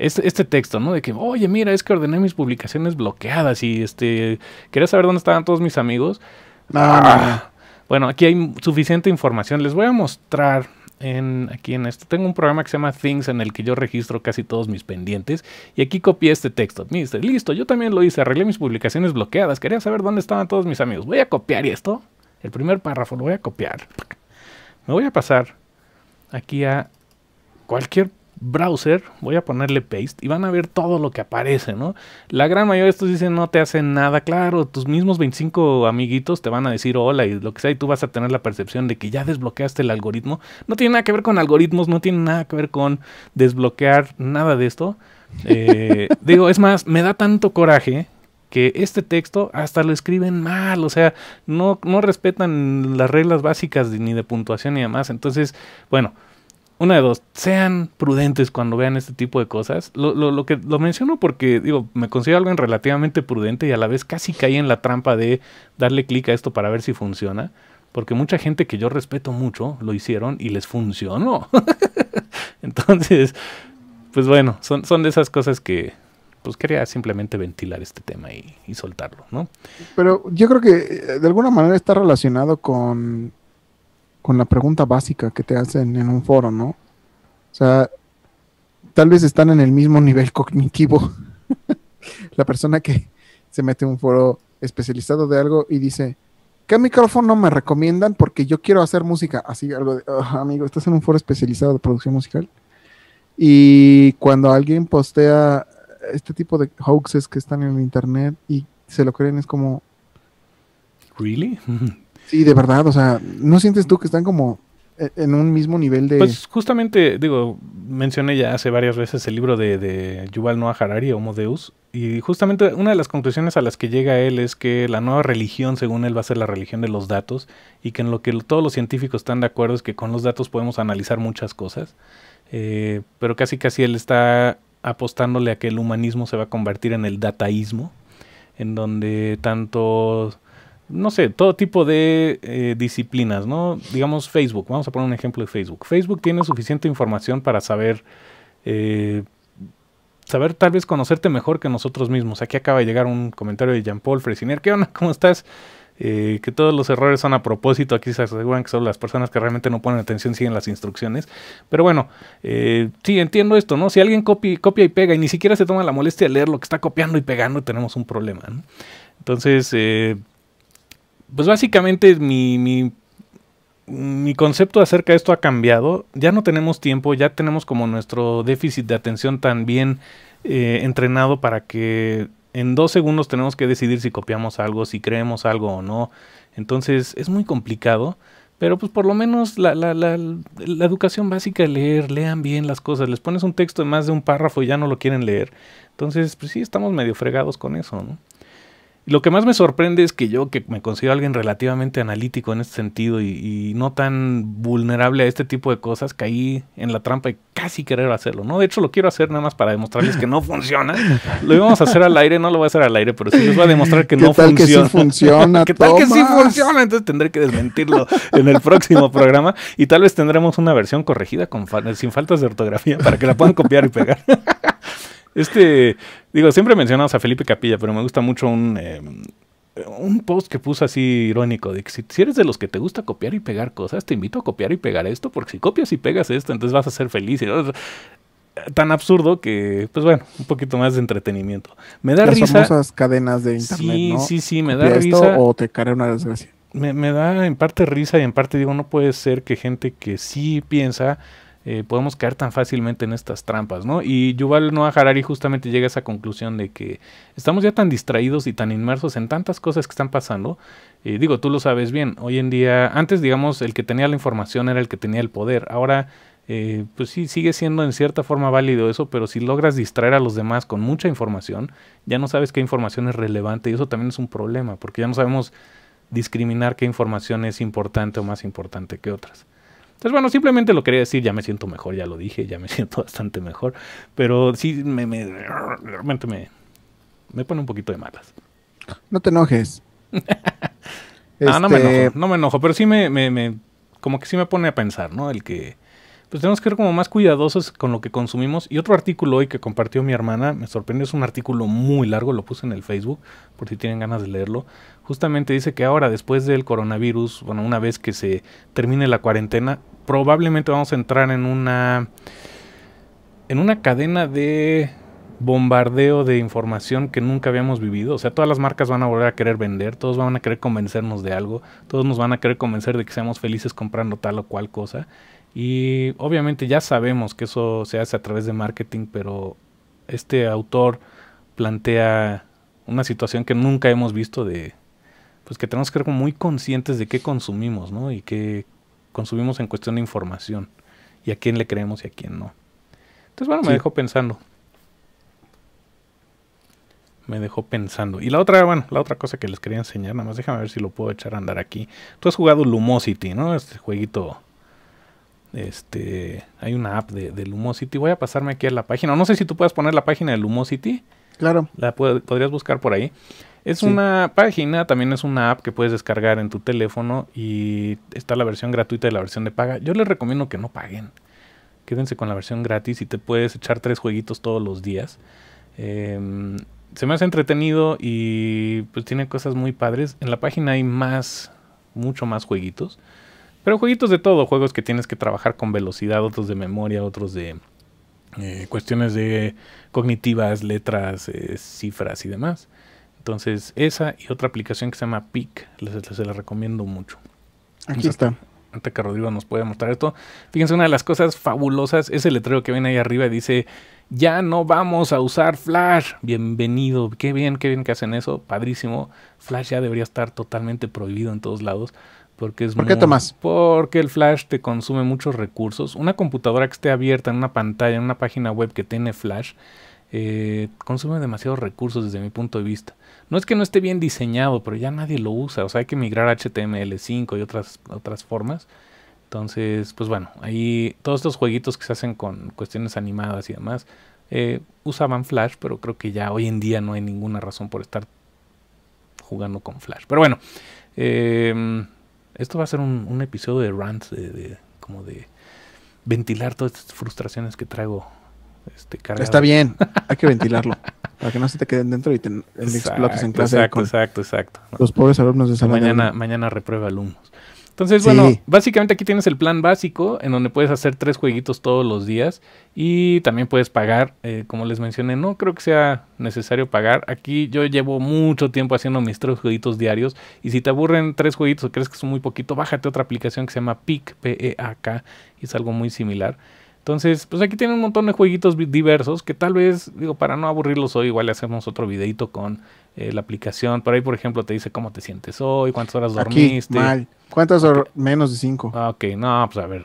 este, este, texto, ¿no? De que, oye, mira, es que ordené mis publicaciones bloqueadas y este, quería saber dónde estaban todos mis amigos. Ah, bueno, aquí hay suficiente información. Les voy a mostrar en, aquí en esto. Tengo un programa que se llama Things en el que yo registro casi todos mis pendientes. Y aquí copié este texto. listo, yo también lo hice. Arreglé mis publicaciones bloqueadas. Quería saber dónde estaban todos mis amigos. Voy a copiar esto. El primer párrafo lo voy a copiar. Me voy a pasar aquí a cualquier browser, voy a ponerle paste y van a ver todo lo que aparece, ¿no? La gran mayoría de estos dicen no te hacen nada claro, tus mismos 25 amiguitos te van a decir hola y lo que sea y tú vas a tener la percepción de que ya desbloqueaste el algoritmo. No tiene nada que ver con algoritmos, no tiene nada que ver con desbloquear nada de esto. Eh, digo, es más, me da tanto coraje que este texto hasta lo escriben mal, o sea, no, no respetan las reglas básicas ni de puntuación ni demás. Entonces, bueno, una de dos, sean prudentes cuando vean este tipo de cosas. Lo, que lo menciono porque digo, me considero alguien relativamente prudente y a la vez casi caí en la trampa de darle clic a esto para ver si funciona. Porque mucha gente que yo respeto mucho lo hicieron y les funcionó. Entonces, pues bueno, son, son de esas cosas que pues quería simplemente ventilar este tema y, y soltarlo, ¿no? Pero yo creo que eh, de alguna manera está relacionado con con la pregunta básica que te hacen en un foro, ¿no? O sea, tal vez están en el mismo nivel cognitivo. la persona que se mete en un foro especializado de algo y dice, ¿qué micrófono me recomiendan? Porque yo quiero hacer música. Así, algo de, ah, amigo, estás en un foro especializado de producción musical. Y cuando alguien postea este tipo de hoaxes que están en internet y se lo creen, es como... ¿Really? Sí, de verdad, o sea, ¿no sientes tú que están como eh, en un mismo nivel de... Pues justamente, digo, mencioné ya hace varias veces el libro de, Yuval Noah Harari, Homo Deus, y justamente una de las conclusiones a las que llega él es que la nueva religión, según él, va a ser la religión de los datos, y que en lo que todos los científicos están de acuerdo es que con los datos podemos analizar muchas cosas, eh, pero casi casi él está apostándole a que el humanismo se va a convertir en el dataísmo, en donde tanto no sé, todo tipo de eh, disciplinas, ¿no? Digamos Facebook, vamos a poner un ejemplo de Facebook. Facebook tiene suficiente información para saber, eh, saber tal vez conocerte mejor que nosotros mismos. Aquí acaba de llegar un comentario de Jean-Paul Fresiner. ¿Qué onda? ¿Cómo estás? Eh, que todos los errores son a propósito. Aquí se aseguran que son las personas que realmente no ponen atención siguen las instrucciones. Pero bueno, sí, entiendo esto, ¿no? Si alguien copia, copia y pega y ni siquiera se toma la molestia de leer lo que está copiando y pegando, tenemos un problema, ¿no? Entonces, eh, pues básicamente mi, mi, concepto acerca de esto ha cambiado. Ya no tenemos tiempo, ya tenemos como nuestro déficit de atención tan bien eh, entrenado para que en dos segundos tenemos que decidir si copiamos algo, si creemos algo o no. Entonces es muy complicado. Pero pues por lo menos la, la, la, educación básica de leer, lean bien las cosas. Les pones un texto de más de un párrafo y ya no lo quieren leer. Entonces, pues sí, estamos medio fregados con eso, ¿no? Lo que más me sorprende es que yo, que me considero alguien relativamente analítico en este sentido y, no tan vulnerable a este tipo de cosas, caí en la trampa y casi querer hacerlo, ¿no? De hecho, lo quiero hacer nada más para demostrarles que no funciona. Lo íbamos a hacer al aire, no lo voy a hacer al aire, pero sí les voy a demostrar que no funciona. tal que sí funciona, tal que sí funciona? Entonces tendré que desmentirlo en el próximo programa y tal vez tendremos una versión corregida con sin faltas de ortografía para que la puedan copiar y pegar. Este, digo, siempre mencionamos a Felipe Capilla, pero me gusta mucho un, eh, un post que puso así irónico, de que si, eres de los que te gusta copiar y pegar cosas, te invito a copiar y pegar esto, porque si copias y pegas esto, entonces vas a ser feliz. tan absurdo que, pues bueno, un poquito más de entretenimiento. Me da Las Famosas cadenas de internet. Sí, ¿no? sí, sí, me da risa. o te cae una desgracia. Me, me da en parte risa y en parte digo, no puede ser que gente que sí piensa eh, podemos caer tan fácilmente en estas trampas, ¿no? Y Yuval Noah Harari justamente llega a esa conclusión de que estamos ya tan distraídos y tan inmersos en tantas cosas que están pasando. Eh, digo, tú lo sabes bien, hoy en día, antes digamos, el que tenía la información era el que tenía el poder, ahora... Eh, pues sí, sigue siendo en cierta forma válido eso, pero si logras distraer a los demás con mucha información, ya no sabes qué información es relevante y eso también es un problema, porque ya no sabemos discriminar qué información es importante o más importante que otras. Entonces, bueno, simplemente lo quería decir, ya me siento mejor, ya lo dije, ya me siento bastante mejor, pero sí, me, realmente me, pone un poquito de malas. No te enojes. no, ah, no me este, enojo, no me enojo, pero sí me, me, como que sí me pone a pensar, ¿no? El que, pues tenemos que ser como más cuidadosos con lo que consumimos. Y otro artículo hoy que compartió mi hermana, me sorprendió, es un artículo muy largo, lo puse en el Facebook, por si tienen ganas de leerlo. Justamente dice que ahora, después del coronavirus, bueno, una vez que se termine la cuarentena, probablemente vamos a entrar en una en una cadena de bombardeo de información que nunca habíamos vivido. O sea, todas las marcas van a volver a querer vender, todos van a querer convencernos de algo, todos nos van a querer convencer de que seamos felices comprando tal o cual cosa. Y obviamente ya sabemos que eso se hace a través de marketing, pero este autor plantea una situación que nunca hemos visto de, pues que tenemos que ser muy conscientes de qué consumimos, ¿no? Y qué, consumimos en cuestión de información y a quién le creemos y a quién no. Entonces, bueno, me dejó pensando. Me dejó pensando. Y la otra, bueno, la otra cosa que les quería enseñar, nada más déjame ver si lo puedo echar a andar aquí. Tú has jugado Lumosity, ¿no? Este jueguito. Este. Hay una app de, Lumosity. Voy a pasarme aquí a la página. No sé si tú puedes poner la página de Lumosity. Claro. La podrías buscar por ahí. Es una página, también es una app que puedes descargar en tu teléfono y está la versión gratuita y la versión de paga. Yo les recomiendo que no paguen. Quédense con la versión gratis y te puedes echar tres jueguitos todos los días. Em, se me hace entretenido y pues tiene cosas muy padres. En la página hay más, mucho más jueguitos. Pero jueguitos de todo, juegos que tienes que trabajar con velocidad, otros de memoria, otros de eh, cuestiones de cognitivas, letras, eh, cifras y demás. Entonces, esa y otra aplicación que se llama PIC, les, les, la recomiendo mucho. Aquí está. Antes que Rodrigo nos puede mostrar esto. Fíjense, una de las cosas fabulosas es el letrero que viene ahí arriba. Dice, ya no vamos a usar Flash. Bienvenido. Qué bien, qué bien que hacen eso. Padrísimo. Flash ya debería estar totalmente prohibido en todos lados. Porque es ¿Por qué, Tomás? Porque el Flash te consume muchos recursos. Una computadora que esté abierta en una pantalla, en una página web que tiene Flash, eh, consume demasiados recursos desde mi punto de vista. No es que no esté bien diseñado, pero ya nadie lo usa. O sea, hay que migrar a HTML5 y otras, otras formas. Entonces, pues bueno, ahí todos estos jueguitos que se hacen con cuestiones animadas y demás, eh, usaban Flash, pero creo que ya hoy en día no hay ninguna razón por estar jugando con Flash. Pero bueno, em, esto va a ser un, episodio de rant, de, de, como de ventilar todas estas frustraciones que traigo este, Está bien, hay que ventilarlo. para que no se te queden dentro y te exacto, explotes en clase. Exacto, exacto, Los pobres alumnos de esa mañana, mañana reprueba alumnos. Entonces, bueno, básicamente aquí tienes el plan básico en donde puedes hacer tres jueguitos todos los días y también puedes pagar, eh, como les mencioné, no creo que sea necesario pagar. Aquí yo llevo mucho tiempo haciendo mis tres jueguitos diarios y si te aburren tres jueguitos o crees que son muy poquito, bájate otra aplicación que se llama PIC, e y es algo muy similar. Entonces, pues aquí tienen un montón de jueguitos diversos que tal vez, digo, para no aburrirlos hoy, igual le hacemos otro videito con eh, la aplicación. Por ahí, por ejemplo, te dice cómo te sientes hoy, cuántas horas dormiste. ¿Cuántas horas? Menos de cinco. Ah, ok, no, pues a ver.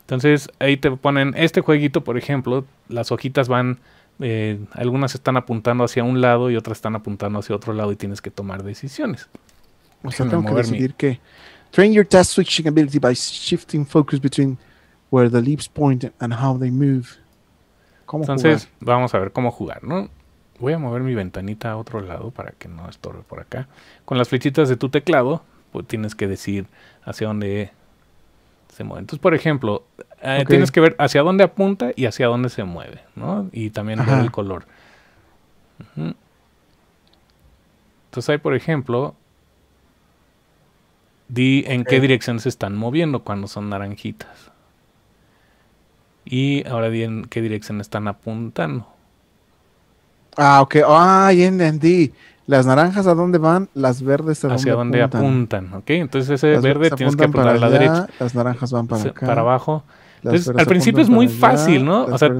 Entonces, ahí te ponen este jueguito, por ejemplo, las hojitas van, eh, algunas están apuntando hacia un lado y otras están apuntando hacia otro lado y tienes que tomar decisiones. O sea, tengo que decidir Train your task switching ability by shifting focus between where point and Entonces, vamos a ver cómo jugar, ¿no? Voy a mover mi ventanita a otro lado para que no estorbe por acá. Con las flechitas de tu teclado, pues tienes que decir hacia dónde se mueve. Entonces, por ejemplo, eh, tienes que ver hacia dónde apunta y hacia dónde se mueve, ¿no? Y también el color. Entonces, hay, por ejemplo, di en qué dirección se están moviendo cuando son naranjitas. Y ahora bien, ¿qué dirección están apuntando? Ah, ok. Ah, ya entendí. Las naranjas a dónde van, las verdes a dónde Hacia dónde apuntan. ¿ok? Entonces ese verde tienes que apuntar a la derecha. Las naranjas van para acá. Para abajo. al principio es muy fácil, ¿no? O sea,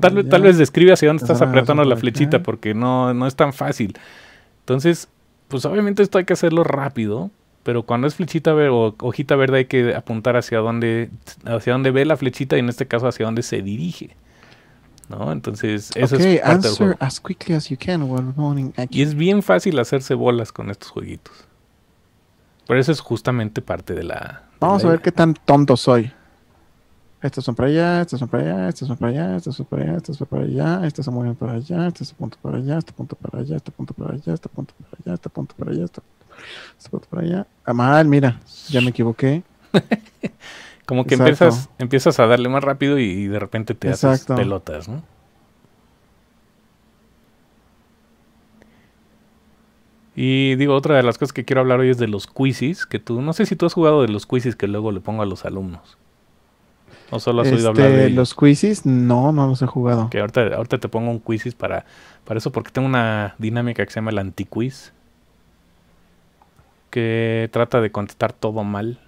tal, vez describe hacia dónde estás apretando la flechita, porque no, no es tan fácil. Entonces, pues obviamente esto hay que hacerlo rápido pero cuando es flechita verde o hojita verde hay que apuntar hacia dónde, hacia dónde ve la flechita y en este caso hacia dónde se dirige. ¿No? Entonces, eso es parte del juego. As quickly as you can y es bien fácil hacerse bolas con estos jueguitos. Pero eso es justamente parte de la. Vamos a ver qué tan tonto soy. Estas son para allá, estas son para allá, estas son para allá, estas son para allá, estas son para allá, estas se mueven para allá, estos son para allá, punto para allá, este punto para allá, este punto para allá, este punto para allá, este punto para allá, este punto para allá. Ah, mal, mira, ya me equivoqué. Como que empiezas, empiezas a darle más rápido y, de repente te haces pelotas, ¿no? Y digo, otra de las cosas que quiero hablar hoy es de los quizzes, que tú, no sé si tú has jugado de los quizzes que luego le pongo a los alumnos. ¿O solo has oído este, hablar de los quizzes? No, no los he jugado. Que ahorita, te pongo un quizzes para, para eso, porque tengo una dinámica que se llama el anti-quiz que trata de contestar todo mal.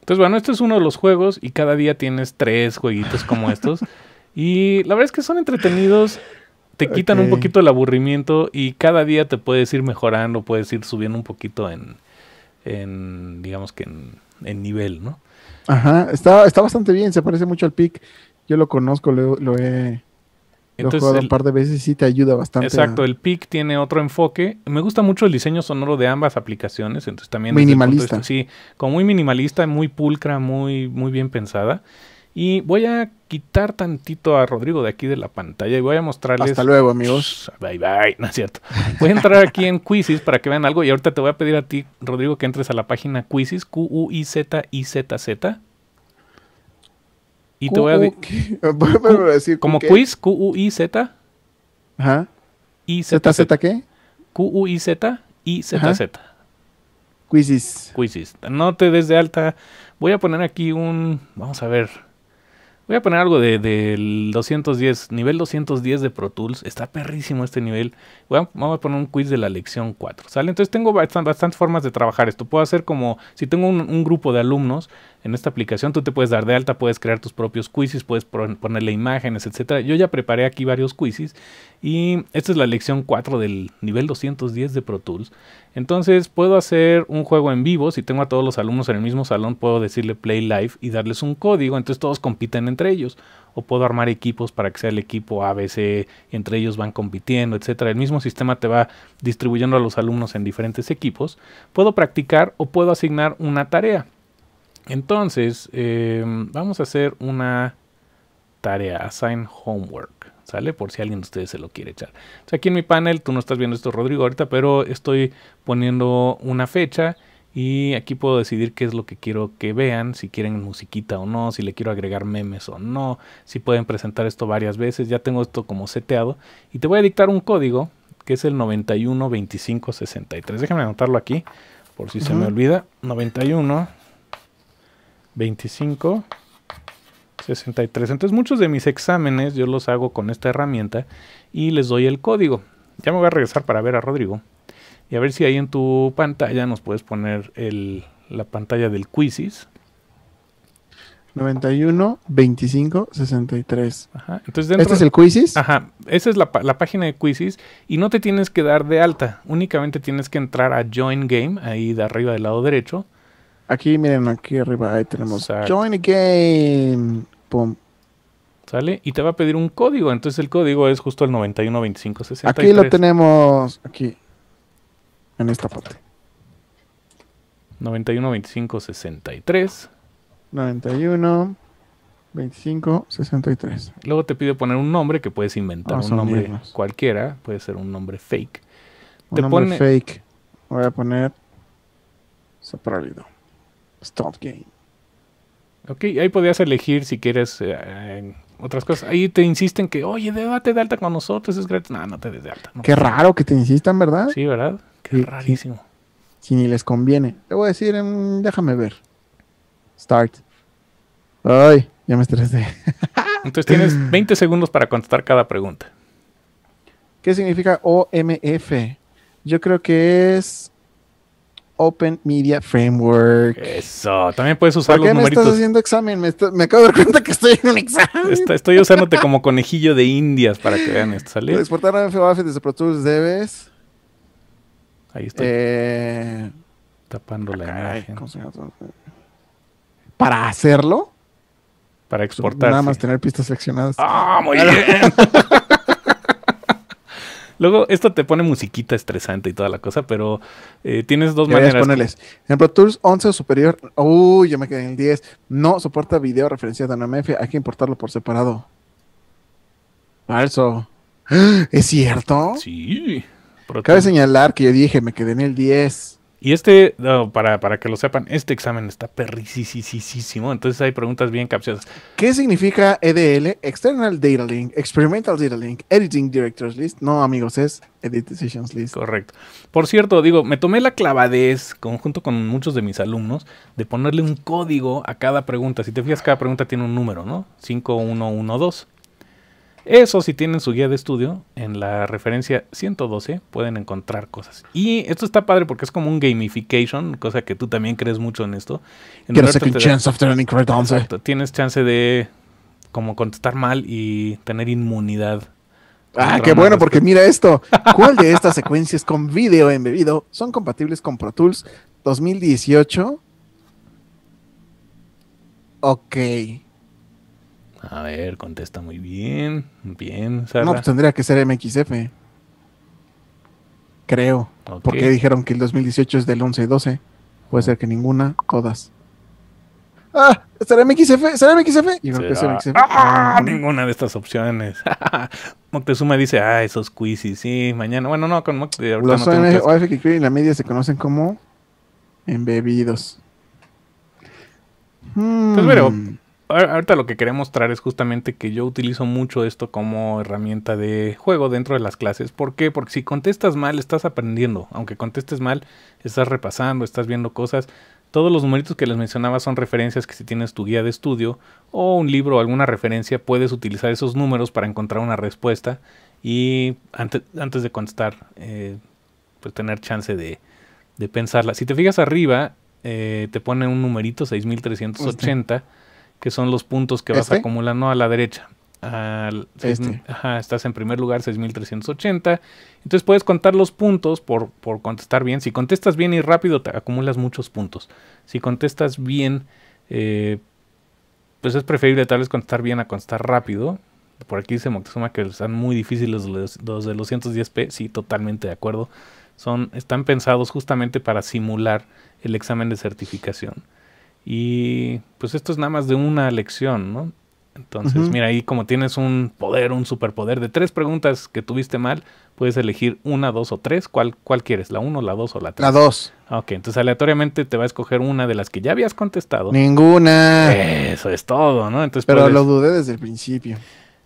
Entonces, bueno, este es uno de los juegos y cada día tienes tres jueguitos como estos. y la verdad es que son entretenidos, te quitan un poquito el aburrimiento y cada día te puedes ir mejorando, puedes ir subiendo un poquito en, digamos que en, nivel, ¿no? Ajá, está, está bastante bien, se parece mucho al PIC. Yo lo conozco, lo he entonces, lo he jugado un par de veces y sí te ayuda bastante. Exacto, el PIC tiene otro enfoque. Me gusta mucho el diseño sonoro de ambas aplicaciones, entonces también... Minimalista. sí, como muy minimalista, muy pulcra, muy, muy bien pensada. Y voy a quitar tantito a Rodrigo de aquí de la pantalla y voy a mostrarles... Hasta luego, amigos. Bye, bye. No es cierto. Voy a entrar aquí en Quizzes para que vean algo y ahorita te voy a pedir a ti, Rodrigo, que entres a la página Quizzes, Q-U-I-Z-I-Z-Z. z i z z y te voy a decir. como quiz, Q-U-I-Z. Ajá. I Z Z qué? Q-U-I-Z y Z-Z. No te des de alta. Voy a poner aquí un. Vamos a ver. Voy a poner algo de, del 210, nivel 210 de Pro Tools. Está perrísimo este nivel. vamos a poner un quiz de la lección 4. ¿Sale? Entonces tengo bastantes formas de trabajar esto. Puedo hacer como, si tengo un grupo de alumnos, en esta aplicación tú te puedes dar de alta, puedes crear tus propios quizzes, puedes ponerle imágenes, etcétera. Yo ya preparé aquí varios quizzes y esta es la lección 4 del nivel 210 de Pro Tools. Entonces puedo hacer un juego en vivo, si tengo a todos los alumnos en el mismo salón puedo decirle play live y darles un código, entonces todos compiten entre ellos. O puedo armar equipos para que sea el equipo ABC, entre ellos van compitiendo, etcétera. El mismo sistema te va distribuyendo a los alumnos en diferentes equipos. Puedo practicar o puedo asignar una tarea. Entonces, eh, vamos a hacer una tarea, assign homework, ¿sale? Por si alguien de ustedes se lo quiere echar. aquí en mi panel, tú no estás viendo esto, Rodrigo, ahorita, pero estoy poniendo una fecha y aquí puedo decidir qué es lo que quiero que vean, si quieren musiquita o no, si le quiero agregar memes o no, si pueden presentar esto varias veces, ya tengo esto como seteado y te voy a dictar un código que es el 912563. Déjame anotarlo aquí por si se me olvida. 91 25, 63. Entonces muchos de mis exámenes yo los hago con esta herramienta y les doy el código. Ya me voy a regresar para ver a Rodrigo y a ver si ahí en tu pantalla nos puedes poner la pantalla del quizis. 91 25 63. Entonces ¿Este es el quizis? Ajá, esa es la, página de quizis y no te tienes que dar de alta, únicamente tienes que entrar a Join Game, ahí de arriba del lado derecho, Aquí, miren, aquí arriba, ahí tenemos Join a Game. Pum. ¿Sale? Y te va a pedir un código. Entonces el código es justo el 912563. Aquí lo tenemos, aquí. En esta parte. 912563. 91 Luego te pide poner un nombre que puedes inventar. un nombre cualquiera. Puede ser un nombre fake. Un nombre fake. Voy a poner Sopralido. Stop Game. Ok, ahí podías elegir si quieres eh, otras cosas. Ahí te insisten que, oye, date de alta con nosotros, es gratis. No, no te des de alta. Qué raro que te insistan, ¿verdad? Sí, ¿verdad? Qué rarísimo. Si, ni les conviene. Te voy a decir, em, déjame ver. Start. Ay, ya me estresé. Entonces tienes 20 segundos para contestar cada pregunta. ¿Qué significa OMF? Yo creo que es Open Media Framework. Eso, también puedes usar ¿Por qué me estás haciendo examen? Me, acabo de dar cuenta que estoy en un examen. estoy usándote como conejillo de indias para que vean esto, Exportar a FBAF desde Pro Tools debes... Ahí estoy. Eh... Tapando la ah, imagen. ¿Para hacerlo? Para exportar. Pues nada más tener pistas seleccionadas. ¡Ah, muy bien! Luego, esto te pone musiquita estresante y toda la cosa, pero eh, tienes dos maneras. Ponerles. En Pro Tools 11 o superior, uy, ya me quedé en el 10, no soporta video referenciado en MF, hay que importarlo por separado. Falso. ¿Es cierto? Sí. Cabe señalar que yo dije, me quedé en el 10. Y este, para, para, que lo sepan, este examen está perricisísimo. Entonces hay preguntas bien capciosas. ¿Qué significa EDL? External Data Link, Experimental Data Link, Editing Directors List. No, amigos, es Edit Decisions List. Correcto. Por cierto, digo, me tomé la clavadez, conjunto con muchos de mis alumnos, de ponerle un código a cada pregunta. Si te fijas, cada pregunta tiene un número, ¿no? 5112. Eso si tienen su guía de estudio, en la referencia 112 pueden encontrar cosas. Y esto está padre porque es como un gamification, cosa que tú también crees mucho en esto. tienes chance de como contestar mal y tener inmunidad. Ah, qué bueno, porque mira esto. ¿Cuál de estas secuencias con video embebido son compatibles con Pro Tools 2018? Ok. A ver, contesta muy bien. Bien, No, pues tendría que ser MXF. Creo. Porque dijeron que el 2018 es del 11 y 12. Puede ser que ninguna, todas. ¡Ah! ¿Será MXF? ¿Será MXF? es MXF. Ah, ninguna de estas opciones. Moctezuma dice, ah, esos quizzes, sí, mañana. Bueno, no, con Moctezuma. Los no y la media se conocen como embebidos. Pues bueno ahorita lo que quería mostrar es justamente que yo utilizo mucho esto como herramienta de juego dentro de las clases. ¿Por qué? Porque si contestas mal, estás aprendiendo. Aunque contestes mal, estás repasando, estás viendo cosas. Todos los numeritos que les mencionaba son referencias que si tienes tu guía de estudio o un libro o alguna referencia, puedes utilizar esos números para encontrar una respuesta y antes, de contestar, eh, pues tener chance de, de, pensarla. Si te fijas arriba, eh, te pone un numerito 6380 que son los puntos que vas este. acumulando a la derecha. Este. estás en primer lugar, 6380. Entonces puedes contar los puntos por, contestar bien. Si contestas bien y rápido, te acumulas muchos puntos. Si contestas bien, eh, pues es preferible tal vez contestar bien a contestar rápido. Por aquí dice Moctezuma que están muy difíciles los, los de los 110p. Sí, totalmente de acuerdo. Son, están pensados justamente para simular el examen de certificación. Y pues esto es nada más de una lección, ¿no? Entonces, mira, ahí como tienes un poder, un superpoder de tres preguntas que tuviste mal, puedes elegir una, dos o tres. ¿Cuál, cuál quieres? ¿La uno, la dos o la tres? La dos. Ok, entonces aleatoriamente te va a escoger una de las que ya habías contestado. Ninguna. Eso es todo, ¿no? Entonces, Pero lo dudé desde el principio.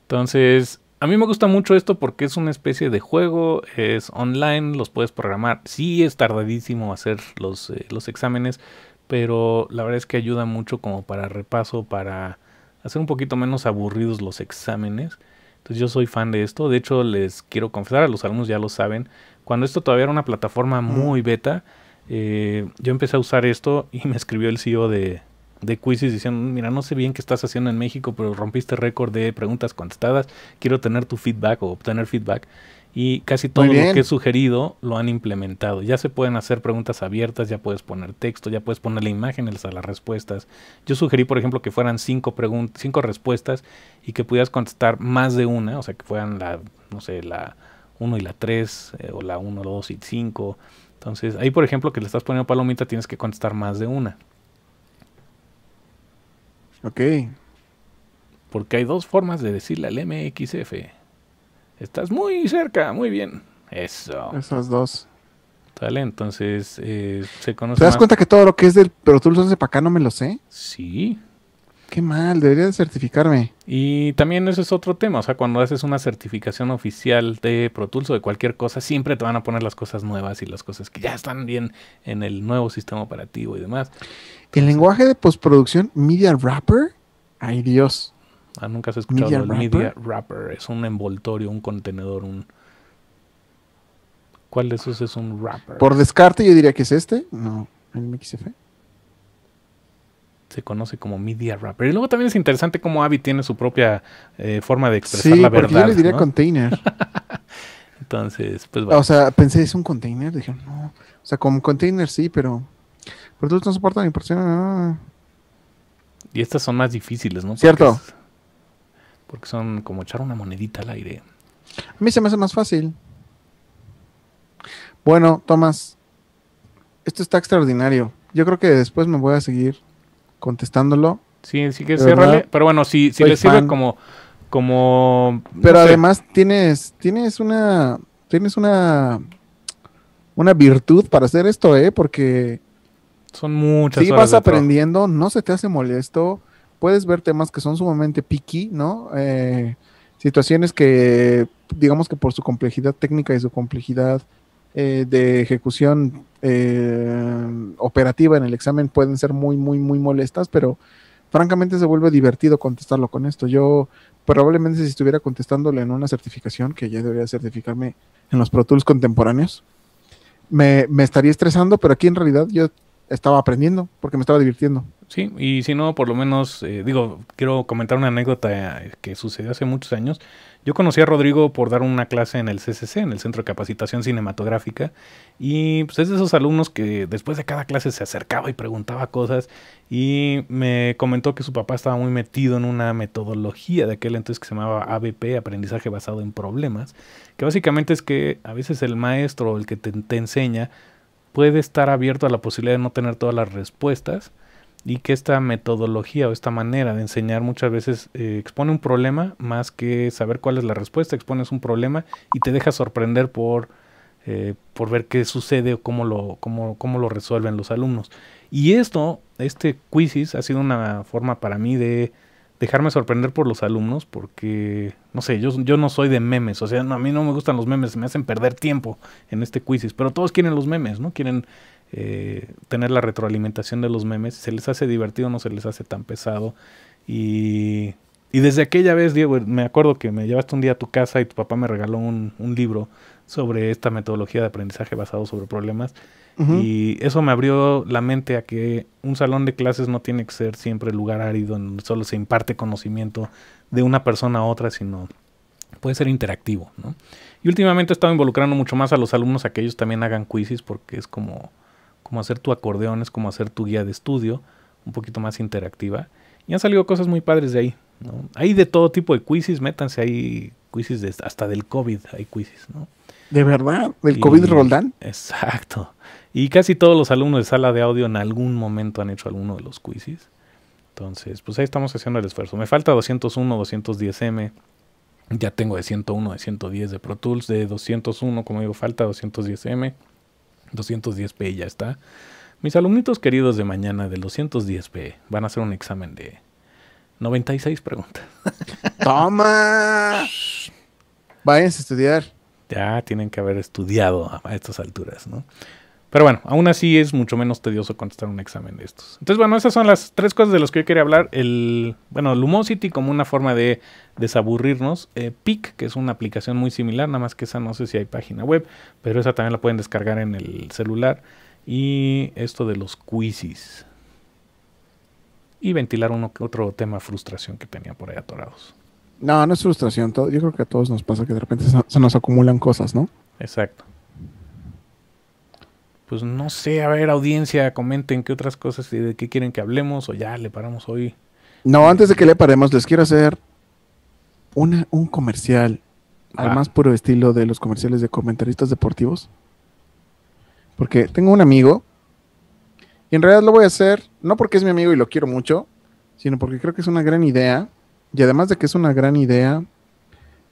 Entonces, a mí me gusta mucho esto porque es una especie de juego, es online, los puedes programar. Sí, es tardadísimo hacer los, eh, los exámenes, pero la verdad es que ayuda mucho como para repaso, para hacer un poquito menos aburridos los exámenes. Entonces yo soy fan de esto, de hecho les quiero confesar, a los alumnos ya lo saben, cuando esto todavía era una plataforma muy beta, eh, yo empecé a usar esto y me escribió el CEO de, de Quizzes diciendo, mira, no sé bien qué estás haciendo en México, pero rompiste récord de preguntas contestadas, quiero tener tu feedback o obtener feedback y casi todo lo que he sugerido lo han implementado. Ya se pueden hacer preguntas abiertas, ya puedes poner texto, ya puedes ponerle imágenes a las respuestas. Yo sugerí, por ejemplo, que fueran cinco, cinco respuestas y que pudieras contestar más de una, o sea, que fueran la, no sé, la 1 y la 3, eh, o la 1, 2 y 5. Entonces, ahí, por ejemplo, que le estás poniendo palomita, tienes que contestar más de una. Ok. Porque hay dos formas de decirle al MXF. Estás muy cerca, muy bien. Eso. Esas dos. Vale, entonces eh, se ¿Te das cuenta que todo lo que es del Pro de para acá no me lo sé? Sí. Qué mal, debería certificarme. Y también eso es otro tema, o sea, cuando haces una certificación oficial de Pro de cualquier cosa, siempre te van a poner las cosas nuevas y las cosas que ya están bien en el nuevo sistema operativo y demás. El lenguaje de postproducción Media Wrapper, ay Dios. Ah, nunca has escuchado media, rapper? media wrapper. Es un envoltorio, un contenedor, un. ¿Cuál de esos es un wrapper? Por descarte, yo diría que es este. No, el MXF. Se conoce como media wrapper. Y luego también es interesante cómo AVI tiene su propia eh, forma de expresar la verdad. yo le diría container. Entonces, pues bueno. O sea, pensé, es un container. Dije, no. O sea, como container sí, pero. Pero tú no soportan impresión. Ah. Y estas son más difíciles, ¿no? Cierto. Porque son como echar una monedita al aire. A mí se me hace más fácil. Bueno, Tomás, esto está extraordinario. Yo creo que después me voy a seguir contestándolo. Sí, sí que Pero bueno, si, si le sirve como, como. Pero además tienes, tienes una. Tienes una. Una virtud para hacer esto, eh, porque. Son muchas. Si vas aprendiendo, no se te hace molesto puedes ver temas que son sumamente piqui, ¿no? Eh, situaciones que, digamos que por su complejidad técnica y su complejidad eh, de ejecución eh, operativa en el examen pueden ser muy, muy, muy molestas, pero francamente se vuelve divertido contestarlo con esto. Yo probablemente si estuviera contestándole en una certificación, que ya debería certificarme en los Pro Tools contemporáneos, me, me, estaría estresando, pero aquí en realidad yo estaba aprendiendo, porque me estaba divirtiendo. Sí, y si no, por lo menos, eh, digo, quiero comentar una anécdota eh, que sucedió hace muchos años. Yo conocí a Rodrigo por dar una clase en el CCC, en el Centro de Capacitación Cinematográfica, y pues, es de esos alumnos que después de cada clase se acercaba y preguntaba cosas, y me comentó que su papá estaba muy metido en una metodología de aquel entonces que se llamaba ABP, Aprendizaje Basado en Problemas, que básicamente es que a veces el maestro, el que te enseña, puede estar abierto a la posibilidad de no tener todas las respuestas y que esta metodología o esta manera de enseñar muchas veces eh, expone un problema más que saber cuál es la respuesta, expones un problema y te deja sorprender por, eh, por ver qué sucede o cómo lo, cómo, cómo lo resuelven los alumnos. Y esto, este quizis ha sido una forma para mí de dejarme sorprender por los alumnos porque, no sé, yo, yo no soy de memes, o sea, a mí no me gustan los memes, me hacen perder tiempo en este quizis pero todos quieren los memes, ¿no? Quieren eh, tener la retroalimentación de los memes, se les hace divertido, no se les hace tan pesado y, desde aquella vez, Diego, me acuerdo que me llevaste un día a tu casa y tu papá me regaló un, un libro sobre esta metodología de aprendizaje basado sobre problemas y eso me abrió la mente a que un salón de clases no tiene que ser siempre el lugar árido en donde solo se imparte conocimiento de una persona a otra, sino puede ser interactivo. ¿no? Y últimamente he estado involucrando mucho más a los alumnos a que ellos también hagan quizzes porque es como, como hacer tu acordeón, es como hacer tu guía de estudio, un poquito más interactiva. Y han salido cosas muy padres de ahí. Hay de todo tipo de quizzes, métanse, ahí, quizzes hasta del COVID, hay quizzes. ¿no? ¿De verdad? ¿Del COVID Roldán? Exacto. Y casi todos los alumnos de sala de audio en algún momento han hecho alguno de los quizzes. Entonces, pues ahí estamos haciendo el esfuerzo. Me falta 201, 210M. Ya tengo de 101, de 110 de Pro Tools, de 201, como digo, falta 210M. 210P ya está. Mis alumnitos queridos de mañana de 210P van a hacer un examen de 96 preguntas. ¡Toma! Váyanse a estudiar. Ya tienen que haber estudiado a estas alturas, ¿no? Pero bueno, aún así es mucho menos tedioso contestar un examen de estos. Entonces, bueno, esas son las tres cosas de las que yo quería hablar. El, bueno, Lumosity como una forma de desaburrirnos. Eh, PIC, que es una aplicación muy similar, nada más que esa no sé si hay página web, pero esa también la pueden descargar en el celular. Y esto de los quizzes. Y ventilar uno otro tema frustración que tenía por ahí atorados. No, no es frustración. Yo creo que a todos nos pasa que de repente se nos acumulan cosas, ¿no? Exacto. Pues, no sé, a ver, audiencia, comenten qué otras cosas y de qué quieren que hablemos o ya le paramos hoy. No, antes de que le paremos, les quiero hacer un comercial al más puro estilo de los comerciales de comentaristas deportivos. Porque tengo un amigo y en realidad lo voy a hacer no porque es mi amigo y lo quiero mucho, sino porque creo que es una gran idea y además de que es una gran idea,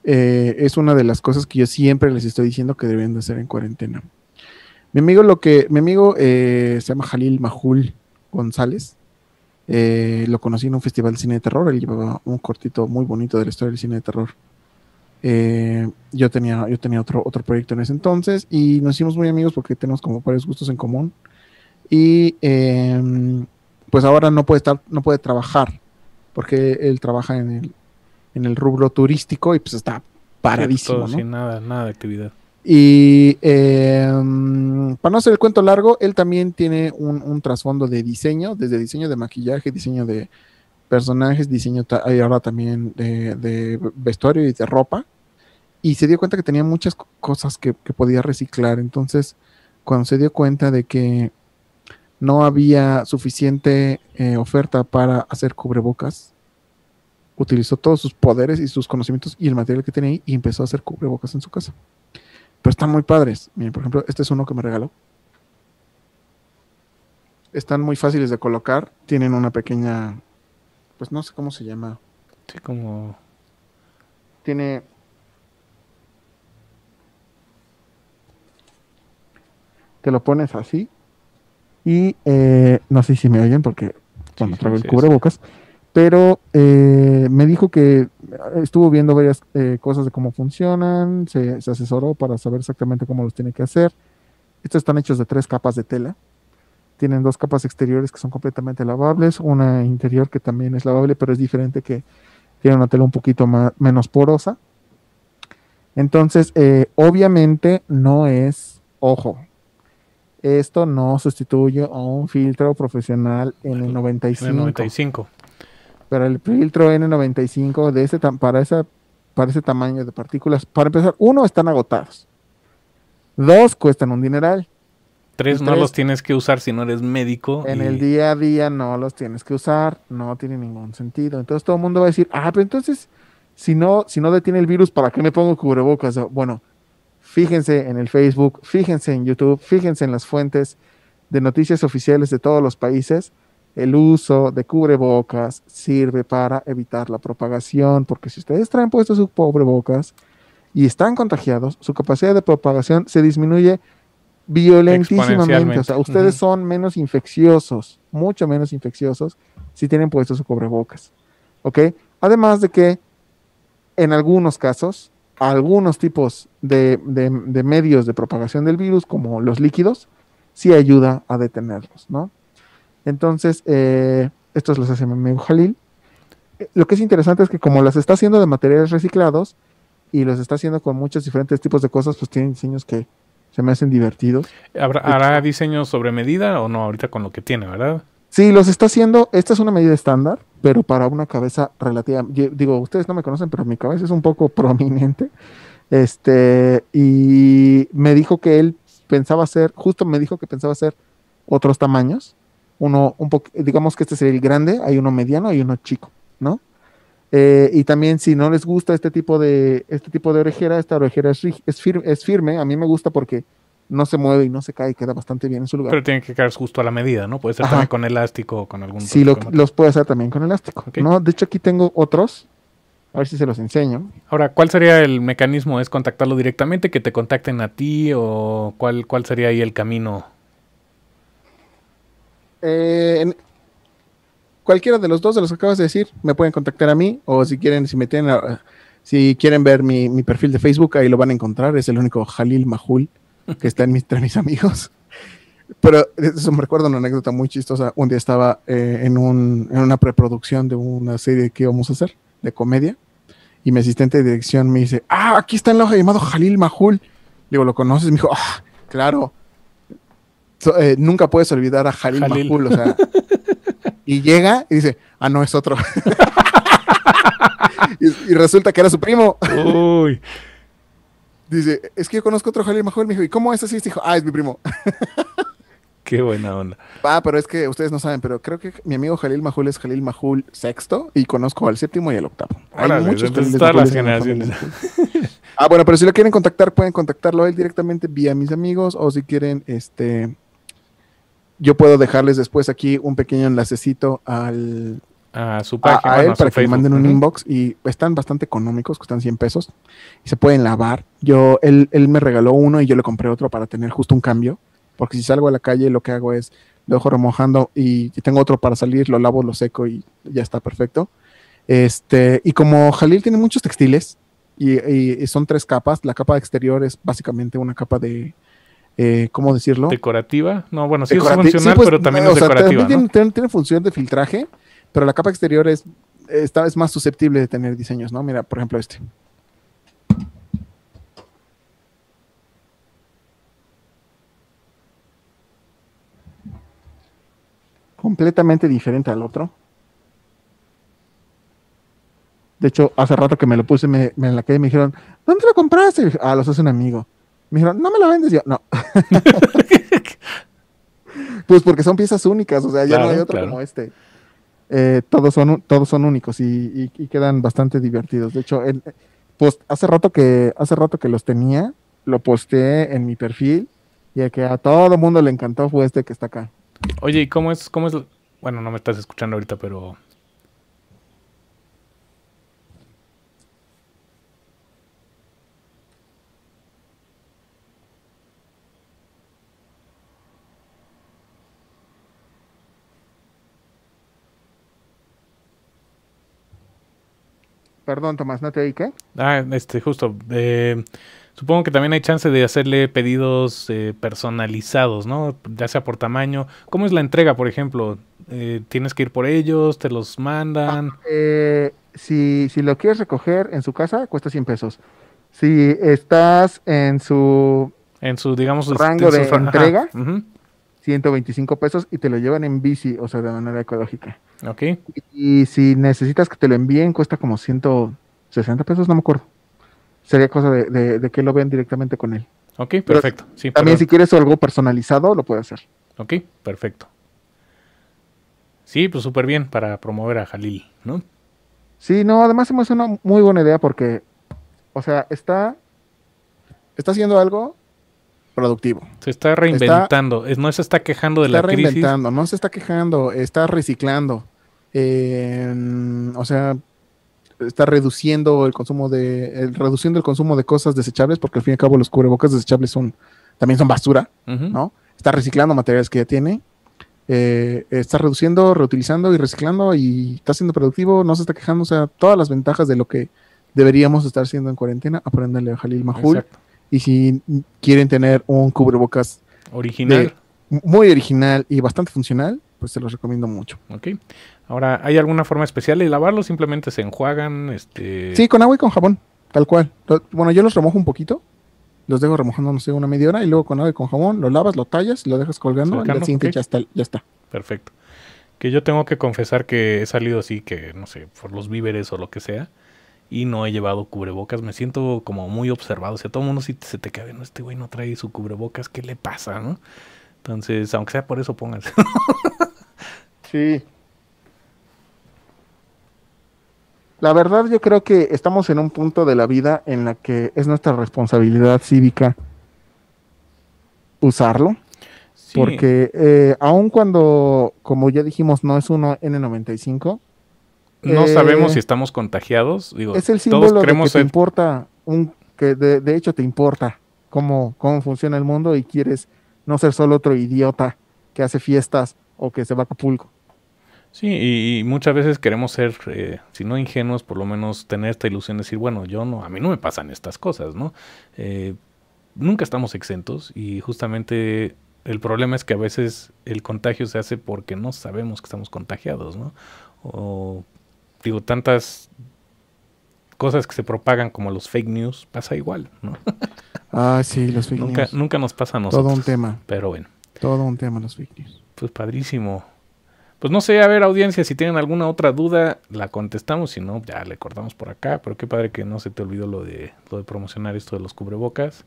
eh, es una de las cosas que yo siempre les estoy diciendo que deben de hacer en cuarentena. Mi amigo, lo que, mi amigo eh, se llama Jalil Majul González. Eh, lo conocí en un festival de cine de terror. Él llevaba un cortito muy bonito de la historia del cine de terror. Eh, yo tenía, yo tenía otro, otro proyecto en ese entonces y nos hicimos muy amigos porque tenemos como varios gustos en común. Y em, pues ahora no puede estar, no puede trabajar porque él trabaja en el, en el rubro turístico y pues está paradísimo. Todo, Sin nada, nada de actividad. Y em, para no hacer el cuento largo, él también tiene un, trasfondo de diseño, desde diseño de maquillaje, diseño de personajes, diseño ahora también de, vestuario y de ropa. Y se dio cuenta que tenía muchas cosas que, podía reciclar. Entonces, cuando se dio cuenta de que no había suficiente eh, oferta para hacer cubrebocas, utilizó todos sus poderes y sus conocimientos y el material que tenía ahí y empezó a hacer cubrebocas en su casa. Pero están muy padres. Miren, por ejemplo, este es uno que me regaló. Están muy fáciles de colocar. Tienen una pequeña. Pues no sé cómo se llama. Sí, como. Tiene. Te lo pones así. Y eh, no sé si me oyen porque Bueno, traigo el cubrebocas pero eh, me dijo que estuvo viendo varias eh, cosas de cómo funcionan, se, asesoró para saber exactamente cómo los tiene que hacer. Estos están hechos de tres capas de tela. Tienen dos capas exteriores que son completamente lavables, una interior que también es lavable, pero es diferente que tiene una tela un poquito más, menos porosa. Entonces, eh, obviamente no es ojo. Esto no sustituye a un filtro profesional en el 95. En el 95. Para el filtro N95 de ese para, esa, para ese tamaño de partículas, para empezar, uno, están agotados. Dos, cuestan un dineral. Tres, no los tienes que usar si no eres médico. En el día a día no los tienes que usar, no tiene ningún sentido. Entonces todo el mundo va a decir, ah, pero entonces, si no, si no detiene el virus, ¿para qué me pongo cubrebocas? Bueno, fíjense en el Facebook, fíjense en YouTube, fíjense en las fuentes de noticias oficiales de todos los países el uso de cubrebocas sirve para evitar la propagación, porque si ustedes traen puestos sus cubrebocas y están contagiados, su capacidad de propagación se disminuye violentísimamente. O sea, ustedes son menos infecciosos, mucho menos infecciosos, si tienen puestos su cubrebocas. ¿Ok? Además de que en algunos casos, algunos tipos de, de medios de propagación del virus, como los líquidos, sí ayuda a detenerlos, ¿no? Entonces, eh, estos los hace amigo Jalil. Eh, lo que es interesante es que como las está haciendo de materiales reciclados y los está haciendo con muchos diferentes tipos de cosas, pues tiene diseños que se me hacen divertidos. ¿Hará diseños sobre medida o no ahorita con lo que tiene, verdad? Sí, los está haciendo. Esta es una medida estándar, pero para una cabeza relativa. digo, ustedes no me conocen, pero mi cabeza es un poco prominente. Este, y me dijo que él pensaba hacer, justo me dijo que pensaba hacer otros tamaños uno, un digamos que este sería el grande, hay uno mediano y uno chico, ¿no? Eh, y también si no les gusta este tipo de, este tipo de orejera, esta orejera es, es, firme, a mí me gusta porque no se mueve y no se cae, queda bastante bien en su lugar. Pero tiene que quedar justo a la medida, ¿no? Puede ser también con elástico o con algún... Sí, los puede hacer también con elástico, ¿no? De hecho aquí tengo otros, a ver si se los enseño. Ahora, ¿cuál sería el mecanismo? ¿Es contactarlo directamente, que te contacten a ti o cuál, cuál sería ahí el camino? Eh, cualquiera de los dos de los que acabas de decir, me pueden contactar a mí o si quieren, si me ah, si quieren ver mi, perfil de Facebook, ahí lo van a encontrar. Es el único Jalil Mahul que está en mis, entre mis amigos. Pero eso me recuerdo una anécdota muy chistosa. Un día estaba eh, en, una preproducción de una serie que íbamos a hacer de comedia y mi asistente de dirección me dice, ah, aquí está el ojo llamado Jalil Mahul. Digo, ¿lo conoces? Me dijo, ah, claro eh, nunca puedes olvidar a Jalil, Mahul, o sea, y llega y dice, ah, no, es otro. y, resulta que era su primo. Uy. Dice, es que yo conozco otro Jalil Mahul, me dijo, ¿y cómo es así? Dijo, ah, es mi primo. Qué buena onda. Ah, pero es que ustedes no saben, pero creo que mi amigo Jalil Mahul es Jalil Mahul sexto y conozco al séptimo y al octavo. Hay muchos todas las generaciones. ah, bueno, pero si lo quieren contactar, pueden contactarlo a él directamente vía mis amigos o si quieren, este, yo puedo dejarles después aquí un pequeño enlacecito al, a su página. para que manden un inbox y están bastante económicos, cuestan 100 pesos y se pueden lavar. Yo, él, él me regaló uno y yo le compré otro para tener justo un cambio, porque si salgo a la calle lo que hago es lo dejo remojando y tengo otro para salir, lo lavo, lo seco y ya está perfecto. Este, y como Jalil tiene muchos textiles y, y son tres capas, la capa exterior es básicamente una capa de, eh, ¿cómo decirlo? Decorativa. No, bueno, sí es funcional, pues, pero también es decorativa. tiene, función de filtraje, pero la capa exterior es, es más susceptible de tener diseños, ¿no? Mira, por ejemplo, este. Completamente diferente al otro. De hecho, hace rato que me lo puse, me, en la calle me dijeron, ¿dónde lo compraste? Ah, los hace un amigo. Me dijeron, no me la vendes. yo, no. pues porque son piezas únicas, o sea, ya no hay otro como este. Eh, todos, son, todos son únicos y, quedan bastante divertidos. De hecho, el, hace, rato que, hace rato que los tenía, lo posteé en mi perfil y el que a todo el mundo le encantó fue este que está acá. Oye, ¿y cómo es, cómo es, bueno, no me estás escuchando ahorita, pero Perdón, Tomás, ¿no te oí qué? Ah, este, justo. Eh, supongo que también hay chance de hacerle pedidos eh, personalizados, ¿no? Ya sea por tamaño. ¿Cómo es la entrega, por ejemplo? Eh, ¿Tienes que ir por ellos? ¿Te los mandan? Ah, si, si lo quieres recoger en su casa, cuesta 100 pesos. Si estás en su... En su, digamos, rango de, su, entrega, 125 pesos y te lo llevan en bici, o sea, de manera ecológica. Ok. Y, si necesitas que te lo envíen, cuesta como 160 pesos, no me acuerdo. Sería cosa de, que lo vean directamente con él. Ok, perfecto. también si quieres algo personalizado, lo puedes hacer. Ok, perfecto. Sí, pues súper bien para promover a Jalil, ¿no? Sí, no, además es una muy buena idea porque, o sea, está, está haciendo algo productivo. Se está reinventando, no se está quejando de la crisis. Está reinventando, no se está quejando, está reciclando. o sea, está reduciendo el consumo de reduciendo el consumo de cosas desechables porque al fin y al cabo los cubrebocas desechables son también son basura, ¿no? Está reciclando materiales que ya tiene. Eh, está reduciendo, reutilizando y reciclando y está siendo productivo, no se está quejando, o sea, todas las ventajas de lo que deberíamos estar haciendo en cuarentena, apréndale a Jalil Majul. Exacto y si quieren tener un cubrebocas original, muy original y bastante funcional, pues se los recomiendo mucho. Ok. Ahora, ¿hay alguna forma especial de lavarlo? Simplemente se enjuagan, este. Sí, con agua y con jabón, tal cual. Bueno, yo los remojo un poquito, los dejo remojando, no sé, una media hora y luego con agua y con jabón lo lavas, lo tallas, y lo dejas colgando y ya está. Perfecto. Que yo tengo que confesar que he salido así, que no sé, por los víveres o lo que sea, y no he llevado cubrebocas. Me siento como muy observado. O sea, todo el mundo si se te cae, no, este güey no trae su cubrebocas, ¿qué le pasa? ¿no? Entonces, aunque sea por eso, pónganse. sí. La verdad yo creo que estamos en un punto de la vida en la que es nuestra responsabilidad cívica usarlo. Porque eh, aun cuando, como ya dijimos, no es uno N95, no sabemos si eh, estamos contagiados. es el símbolo que te importa, un, que de, hecho te importa cómo, cómo funciona el mundo y quieres no ser solo otro idiota que hace fiestas o que se va a Sí, y, muchas veces queremos ser, eh, si no ingenuos, por lo menos tener esta ilusión de decir, bueno, yo no, a mí no me pasan estas cosas, ¿no? Eh, nunca estamos exentos y justamente el problema es que a veces el contagio se hace porque no sabemos que estamos contagiados, ¿no? O digo, tantas cosas que se propagan como los fake news, pasa igual, ¿no? Ah, sí, los fake nunca, news. Nunca nos pasa a nosotros. Todo un tema. Pero bueno. Todo un tema los fake news. Pues padrísimo. Pues no sé, a ver audiencia, si tienen alguna otra duda, la contestamos, si no, ya le cortamos por acá, pero qué padre que no se te olvidó lo de, lo de promocionar esto de los cubrebocas.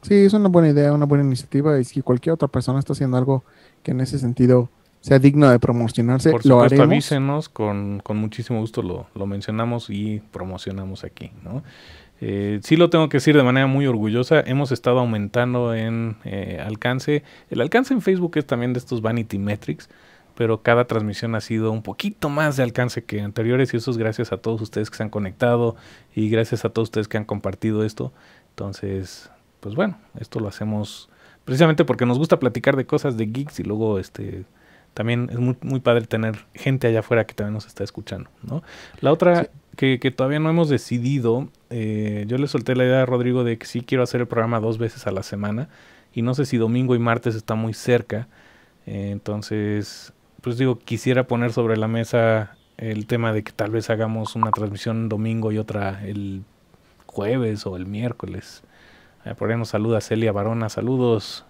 Sí, es una buena idea, una buena iniciativa, y si cualquier otra persona está haciendo algo que en ese sentido sea digno de promocionarse, Por supuesto, avísenos, con, muchísimo gusto lo, lo, mencionamos y promocionamos aquí, ¿no? Eh, sí lo tengo que decir de manera muy orgullosa, hemos estado aumentando en eh, alcance. El alcance en Facebook es también de estos Vanity Metrics, pero cada transmisión ha sido un poquito más de alcance que anteriores y eso es gracias a todos ustedes que se han conectado y gracias a todos ustedes que han compartido esto. Entonces, pues bueno, esto lo hacemos precisamente porque nos gusta platicar de cosas de geeks y luego este también es muy, padre tener gente allá afuera que también nos está escuchando, ¿no? La otra que, que, todavía no hemos decidido, eh, yo le solté la idea a Rodrigo de que sí quiero hacer el programa dos veces a la semana y no sé si domingo y martes está muy cerca, eh, entonces, pues digo, quisiera poner sobre la mesa el tema de que tal vez hagamos una transmisión domingo y otra el jueves o el miércoles. Eh, por ahí nos saluda Celia Barona, saludos.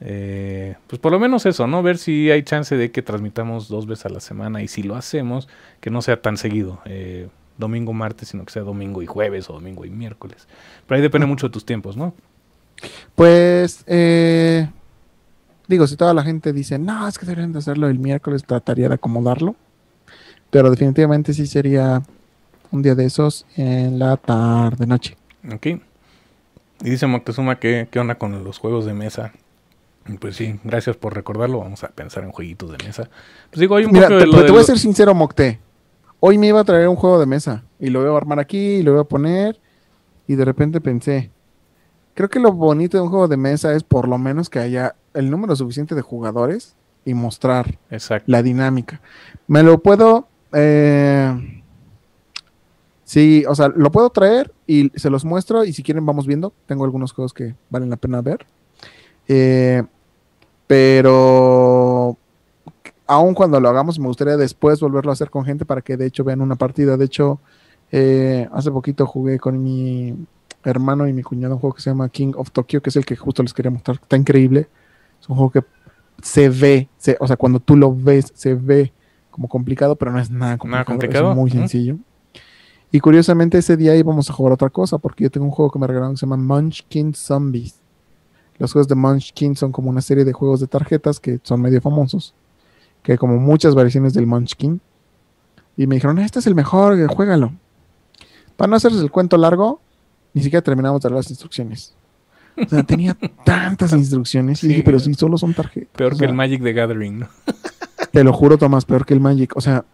Eh, pues por lo menos eso, ¿no? Ver si hay chance de que transmitamos dos veces a la semana y si lo hacemos, que no sea tan seguido. Eh, domingo, martes, sino que sea domingo y jueves o domingo y miércoles. Pero ahí depende mucho de tus tiempos, ¿no? Pues, eh, digo, si toda la gente dice, no, es que deberían de hacerlo el miércoles, trataría de acomodarlo. Pero definitivamente sí sería un día de esos en la tarde, noche. Ok. Y dice Moctezuma que qué onda con los juegos de mesa. Pues sí, gracias por recordarlo. Vamos a pensar en jueguitos de mesa. Pues digo, hay un Mira, te, voy a ser sincero, Mocte. Hoy me iba a traer un juego de mesa y lo voy a armar aquí y lo voy a poner. Y de repente pensé, creo que lo bonito de un juego de mesa es por lo menos que haya el número suficiente de jugadores y mostrar la dinámica. Me lo puedo. Eh, sí, o sea, lo puedo traer y se los muestro. Y si quieren, vamos viendo. Tengo algunos juegos que valen la pena ver. Eh, pero aun cuando lo hagamos, me gustaría después volverlo a hacer con gente para que de hecho vean una partida. De hecho, eh, hace poquito jugué con mi hermano y mi cuñado un juego que se llama King of Tokyo, que es el que justo les quería mostrar. Está increíble. Es un juego que se ve, o sea, cuando tú lo ves, se ve como complicado, pero no es nada complicado. Es muy sencillo. Y curiosamente ese día íbamos a jugar otra cosa, porque yo tengo un juego que me regalaron que se llama Munchkin Zombies. Los juegos de Munchkin son como una serie de juegos de tarjetas que son medio famosos, que hay como muchas variaciones del Munchkin. Y me dijeron, este es el mejor, eh, juégalo. Para no hacerles el cuento largo, ni siquiera terminamos de dar las instrucciones. O sea, tenía tantas instrucciones y dije, pero si sí, solo son tarjetas. Peor que el Magic de Gathering, ¿no? Te lo juro, Tomás, peor que el Magic. O sea,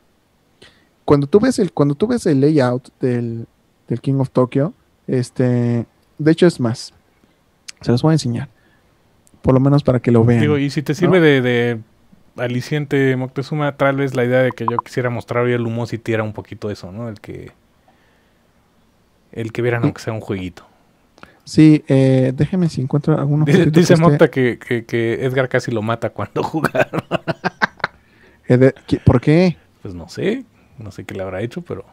cuando tú ves el, cuando tú ves el layout del, del King of Tokyo, este, de hecho es más, se los voy a enseñar por lo menos para que lo vean. y si te sirve de, de, aliciente Moctezuma, tal vez la idea de que yo quisiera mostrar hoy el humo si tira un poquito eso, ¿no? El que el que vieran aunque sea un jueguito. Sí, eh, déjeme si encuentro algunos. dice Mocta que, que, Edgar casi lo mata cuando jugaron. Eh, ¿Por qué? Pues no sé, no sé qué le habrá hecho, pero...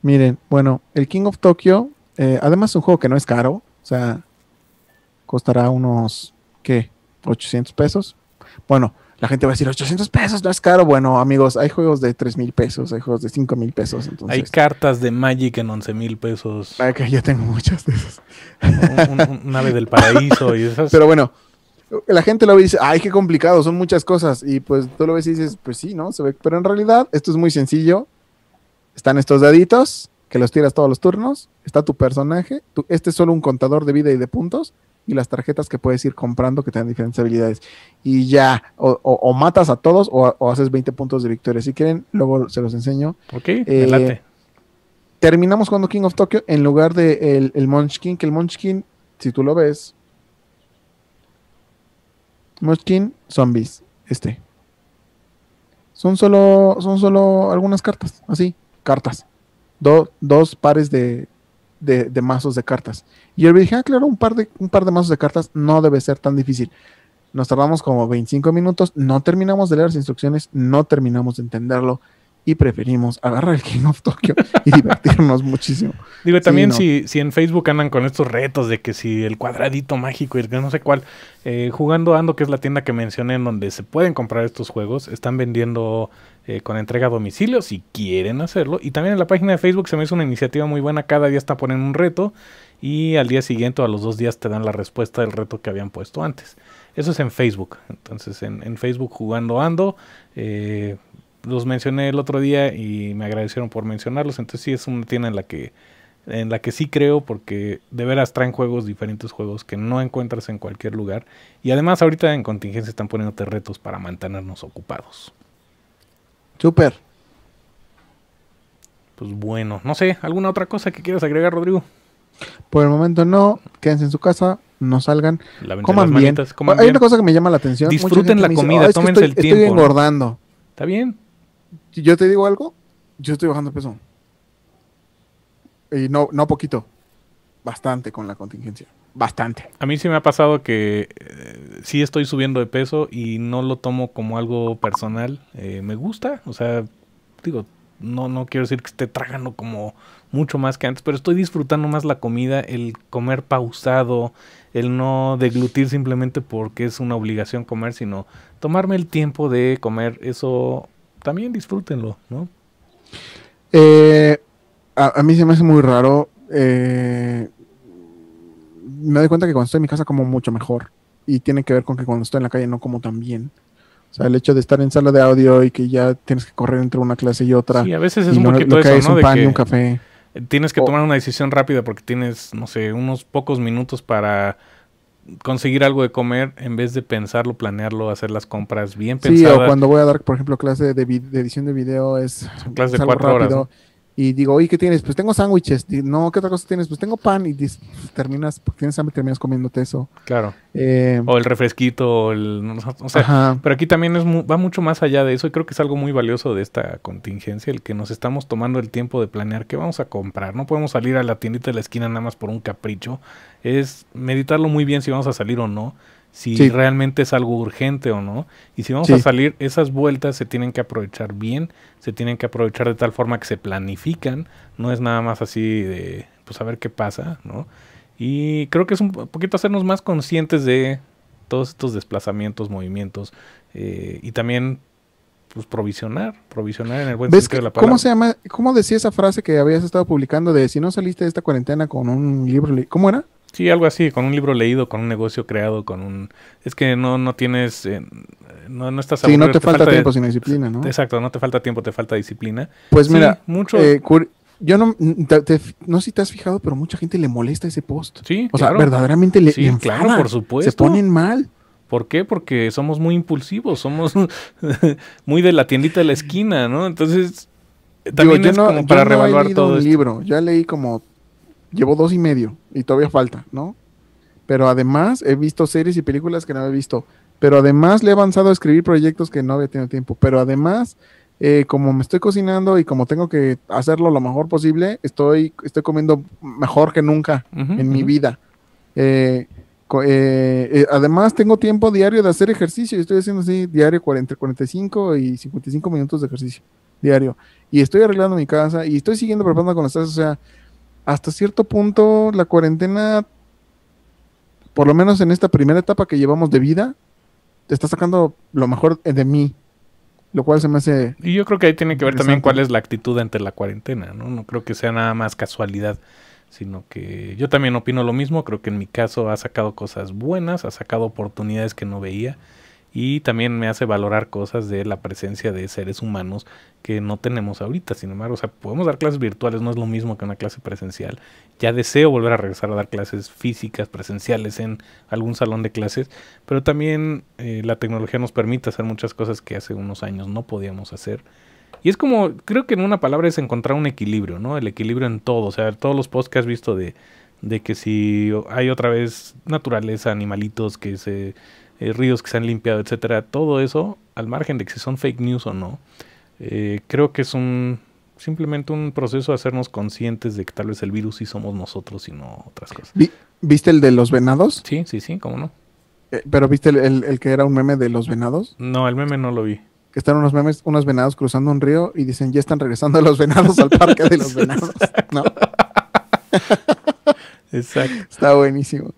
Miren, bueno, el King of Tokyo, eh, además es un juego que no es caro, o sea, costará unos ¿qué? 800 pesos. Bueno, la gente va a decir 800 pesos, no es caro. Bueno, amigos, hay juegos de 3 mil pesos, hay juegos de 5 mil pesos. Entonces... Hay cartas de Magic en 11 mil pesos. Ah, que tengo muchas de esas. Un, ave del paraíso y esas. Pero bueno, la gente lo ve y dice, ay, qué complicado, son muchas cosas. Y pues tú lo ves y dices, pues sí, ¿no? Se ve. Pero en realidad, esto es muy sencillo. Están estos daditos que los tiras todos los turnos. Está tu personaje. este es solo un contador de vida y de puntos y las tarjetas que puedes ir comprando que tengan diferentes habilidades. Y ya, o, matas a todos o, haces 20 puntos de victoria. Si quieren, luego se los enseño. Ok, eh, adelante. Terminamos jugando King of Tokyo en lugar de el, el Munchkin, que el Munchkin, si tú lo ves, Munchkin Zombies, este. Son solo, son solo algunas cartas, así, cartas. dos pares de, de, mazos de cartas. Y yo le dije, ah, claro, un par, de, un par de mazos de cartas no debe ser tan difícil. Nos tardamos como 25 minutos, no terminamos de leer las instrucciones, no terminamos de entenderlo, y preferimos agarrar el King of Tokyo y divertirnos muchísimo. Digo, también si, en Facebook andan con estos retos de que si el cuadradito mágico y el que no sé cuál, eh, jugando Ando, que es la tienda que mencioné en donde se pueden comprar estos juegos, están vendiendo eh, con entrega a domicilio si quieren hacerlo. Y también en la página de Facebook se me hizo una iniciativa muy buena, cada día está poniendo un reto y al día siguiente o a los dos días te dan la respuesta del reto que habían puesto antes. Eso es en Facebook. Entonces en, Facebook jugando Ando. Eh, los mencioné el otro día y me agradecieron por mencionarlos. Entonces sí es una tienda en la que en la que sí creo porque de veras traen juegos, diferentes juegos que no encuentras en cualquier lugar. Y además ahorita en contingencia están poniéndote retos para mantenernos ocupados. Super. Pues bueno, no sé, ¿alguna otra cosa que quieras agregar, Rodrigo? Por el momento no, quédense en su casa, no salgan, coman, bien. Hay una cosa que me llama la atención. Disfruten la comida, tómense el tiempo. Estoy engordando. Está bien, si yo te digo algo, yo estoy bajando peso. Y no, no poquito, bastante con la contingencia. Bastante. A mí sí me ha pasado que eh, sí estoy subiendo de peso y no lo tomo como algo personal. Eh, me gusta, o sea, digo, no, no quiero decir que esté tragando como mucho más que antes, pero estoy disfrutando más la comida, el comer pausado, el no deglutir simplemente porque es una obligación comer, sino tomarme el tiempo de comer. Eso también disfrútenlo, ¿no? Eh, a, mí se me hace muy raro. Eh, me doy cuenta que cuando estoy en mi casa como mucho mejor. Y tiene que ver con que cuando estoy en la calle no como tan bien. O sea, el hecho de estar en sala de audio y que ya tienes que correr entre una clase y otra. Sí, a veces es un poquito que eso, Tienes que tomar una decisión rápida porque tienes, no sé, unos pocos minutos para conseguir algo de comer en vez de pensarlo, planearlo, hacer las compras bien pensadas. Sí, o cuando voy a dar, por ejemplo, clase de, edición de video es... clase de cuatro horas y digo, oye, ¿qué tienes? Pues tengo sándwiches. No, ¿qué otra cosa tienes? Pues tengo pan. Y pues terminas, tienes terminas comiéndote eso. Claro. Eh, o el refresquito, pero aquí también es va mucho más allá de eso. Y creo que es algo muy valioso de esta contingencia, el que nos estamos tomando el tiempo de planear qué vamos a comprar. No podemos salir a la tiendita de la esquina nada más por un capricho. Es meditarlo muy bien si vamos a salir o no si realmente es algo urgente o no. Y si vamos a salir, esas vueltas se tienen que aprovechar bien, se tienen que aprovechar de tal forma que se planifican, no es nada más así de, pues a ver qué pasa, ¿no? Y creo que es un poquito hacernos más conscientes de todos estos desplazamientos, movimientos, eh, y también pues provisionar, provisionar en el buen sentido de la palabra. se llama? ¿Cómo decía esa frase que habías estado publicando de si no saliste de esta cuarentena con un libro? ¿Cómo era? Sí, algo así, con un libro leído, con un negocio creado, con un... Es que no, no tienes... Eh, no, no estás... sí, no te, falta, tiempo, sin disciplina, ¿no? Exacto, no te falta tiempo, te falta disciplina. Pues mira, mucho... Eh, yo no, no sé si te has fijado, pero mucha gente le molesta ese post. Sí, O sea, verdaderamente le, sí, claro, por supuesto. Se ponen mal. ¿Por qué? Porque somos muy impulsivos, somos muy de la tiendita de la esquina, ¿no? Entonces, también Digo, es no, como para yo revaluar he leído todo. Un libro, ya leí como llevo dos y medio y todavía falta, ¿no? Pero además he visto series y películas que no había visto. Pero además le he avanzado a escribir proyectos que no había tenido tiempo. Pero además, eh, como me estoy cocinando y como tengo que hacerlo lo mejor posible, estoy, estoy comiendo mejor que nunca en mi vida. Eh, eh, además, tengo tiempo diario de hacer ejercicio. Estoy haciendo así diario entre 45 y 55 minutos de ejercicio diario. Y estoy arreglando mi casa y estoy siguiendo preparando con las tasas. O sea, hasta cierto punto la cuarentena, por lo menos en esta primera etapa que llevamos de vida, está sacando lo mejor eh, de mí, lo cual se me hace... Y yo creo que ahí tiene que ver también cuál es la actitud ante la cuarentena, ¿no? No creo que sea nada más casualidad, sino que yo también opino lo mismo, creo que en mi caso ha sacado cosas buenas, ha sacado oportunidades que no veía y también me hace valorar cosas de la presencia de seres humanos que no tenemos ahorita. Sin embargo, o sea, podemos dar clases virtuales, no es lo mismo que una clase presencial. Ya deseo volver a regresar a dar clases físicas, presenciales en algún salón de clases, pero también eh, la tecnología nos permite hacer muchas cosas que hace unos años no podíamos hacer. Y es como, creo que en una palabra es encontrar un equilibrio, ¿no? El equilibrio en todo. O sea, todos los posts que has visto de que si hay otra vez naturaleza, animalitos que se eh, ríos que se han limpiado, etcétera. Todo eso, al margen de que si son fake news o no, eh, creo que es un simplemente un proceso de hacernos conscientes de que tal vez el virus sí somos nosotros y no otras cosas. ¿Viste el de los venados? Sí, sí, sí, cómo no. Eh, ¿Pero viste el, que era un meme de los venados? No, el meme no lo vi. están unos memes, unos venados cruzando un río y dicen, ya están regresando los venados al parque de los venados. ¿No? Exacto. Está buenísimo.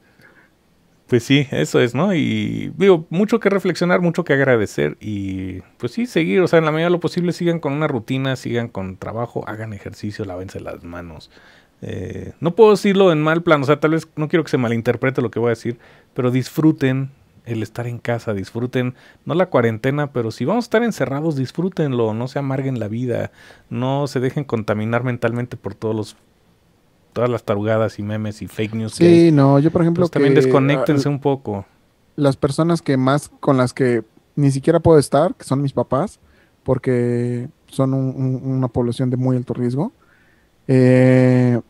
Pues sí, eso es, ¿no? Y digo, mucho que reflexionar, mucho que agradecer y pues sí, seguir, o sea, en la medida de lo posible sigan con una rutina, sigan con trabajo, hagan ejercicio, lávense las manos. Eh, no puedo decirlo en mal plan, o sea, tal vez no quiero que se malinterprete lo que voy a decir, pero disfruten el estar en casa, disfruten, no la cuarentena, pero si vamos a estar encerrados, disfrútenlo, no se amarguen la vida, no se dejen contaminar mentalmente por todos los todas las tarugadas y memes y fake news. Sí, no, yo por ejemplo... Pues, que, también desconectense un poco. Las personas que más con las que ni siquiera puedo estar, que son mis papás, porque son una población de muy alto riesgo. Eh,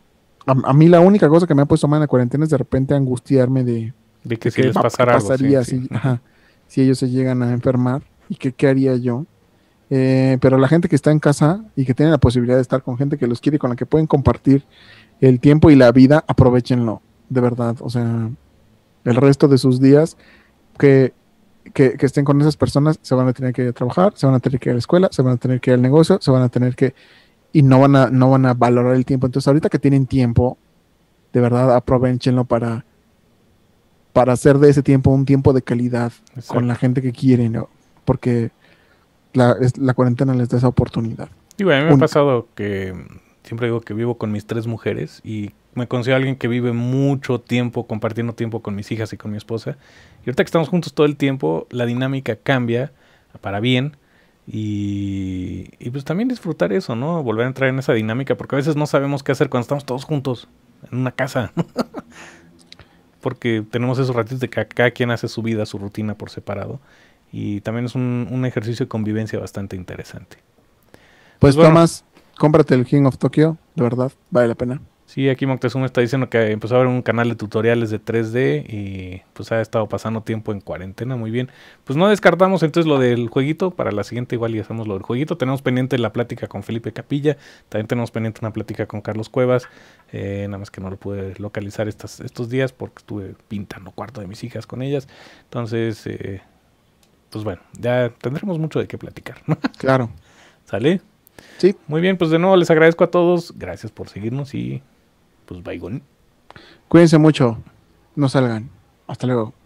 a, mí la única cosa que me ha puesto mal en la cuarentena es de repente angustiarme de... De que les Pasaría si, ellos se llegan a enfermar y que, qué haría yo. Eh, pero la gente que está en casa y que tiene la posibilidad de estar con gente que los quiere y con la que pueden compartir el tiempo y la vida, aprovechenlo, de verdad. O sea, el resto de sus días que, estén con esas personas se van a tener que ir a trabajar, se van a tener que ir a la escuela, se van a tener que ir al negocio, se van a tener que... Y no van a, no van a valorar el tiempo. Entonces, ahorita que tienen tiempo, de verdad, aprovechenlo para, para hacer de ese tiempo un tiempo de calidad con la gente que quieren, porque la, la cuarentena les da esa oportunidad. y a mí me ha pasado que siempre digo que vivo con mis tres mujeres y me considero alguien que vive mucho tiempo compartiendo tiempo con mis hijas y con mi esposa. Y ahorita que estamos juntos todo el tiempo, la dinámica cambia para bien. Y, pues también disfrutar eso, ¿no? Volver a entrar en esa dinámica, porque a veces no sabemos qué hacer cuando estamos todos juntos en una casa. porque tenemos esos ratitos de que cada quien hace su vida, su rutina por separado. Y también es un, ejercicio de convivencia bastante interesante. Pues, pues Tomás, cómprate el King of Tokyo, de verdad, vale la pena. Sí, aquí Moctezuma está diciendo que empezó a ver un canal de tutoriales de 3D y pues ha estado pasando tiempo en cuarentena, muy bien. Pues no descartamos entonces lo del jueguito, para la siguiente igual ya hacemos lo del jueguito. Tenemos pendiente la plática con Felipe Capilla, también tenemos pendiente una plática con Carlos Cuevas, eh, nada más que no lo pude localizar estas, estos días porque estuve pintando cuarto de mis hijas con ellas. Entonces, eh, pues bueno, ya tendremos mucho de qué platicar. Claro. ¿Sale? Sí. Muy bien, pues de nuevo les agradezco a todos. Gracias por seguirnos y pues bye. Cuídense mucho. No salgan. Hasta luego.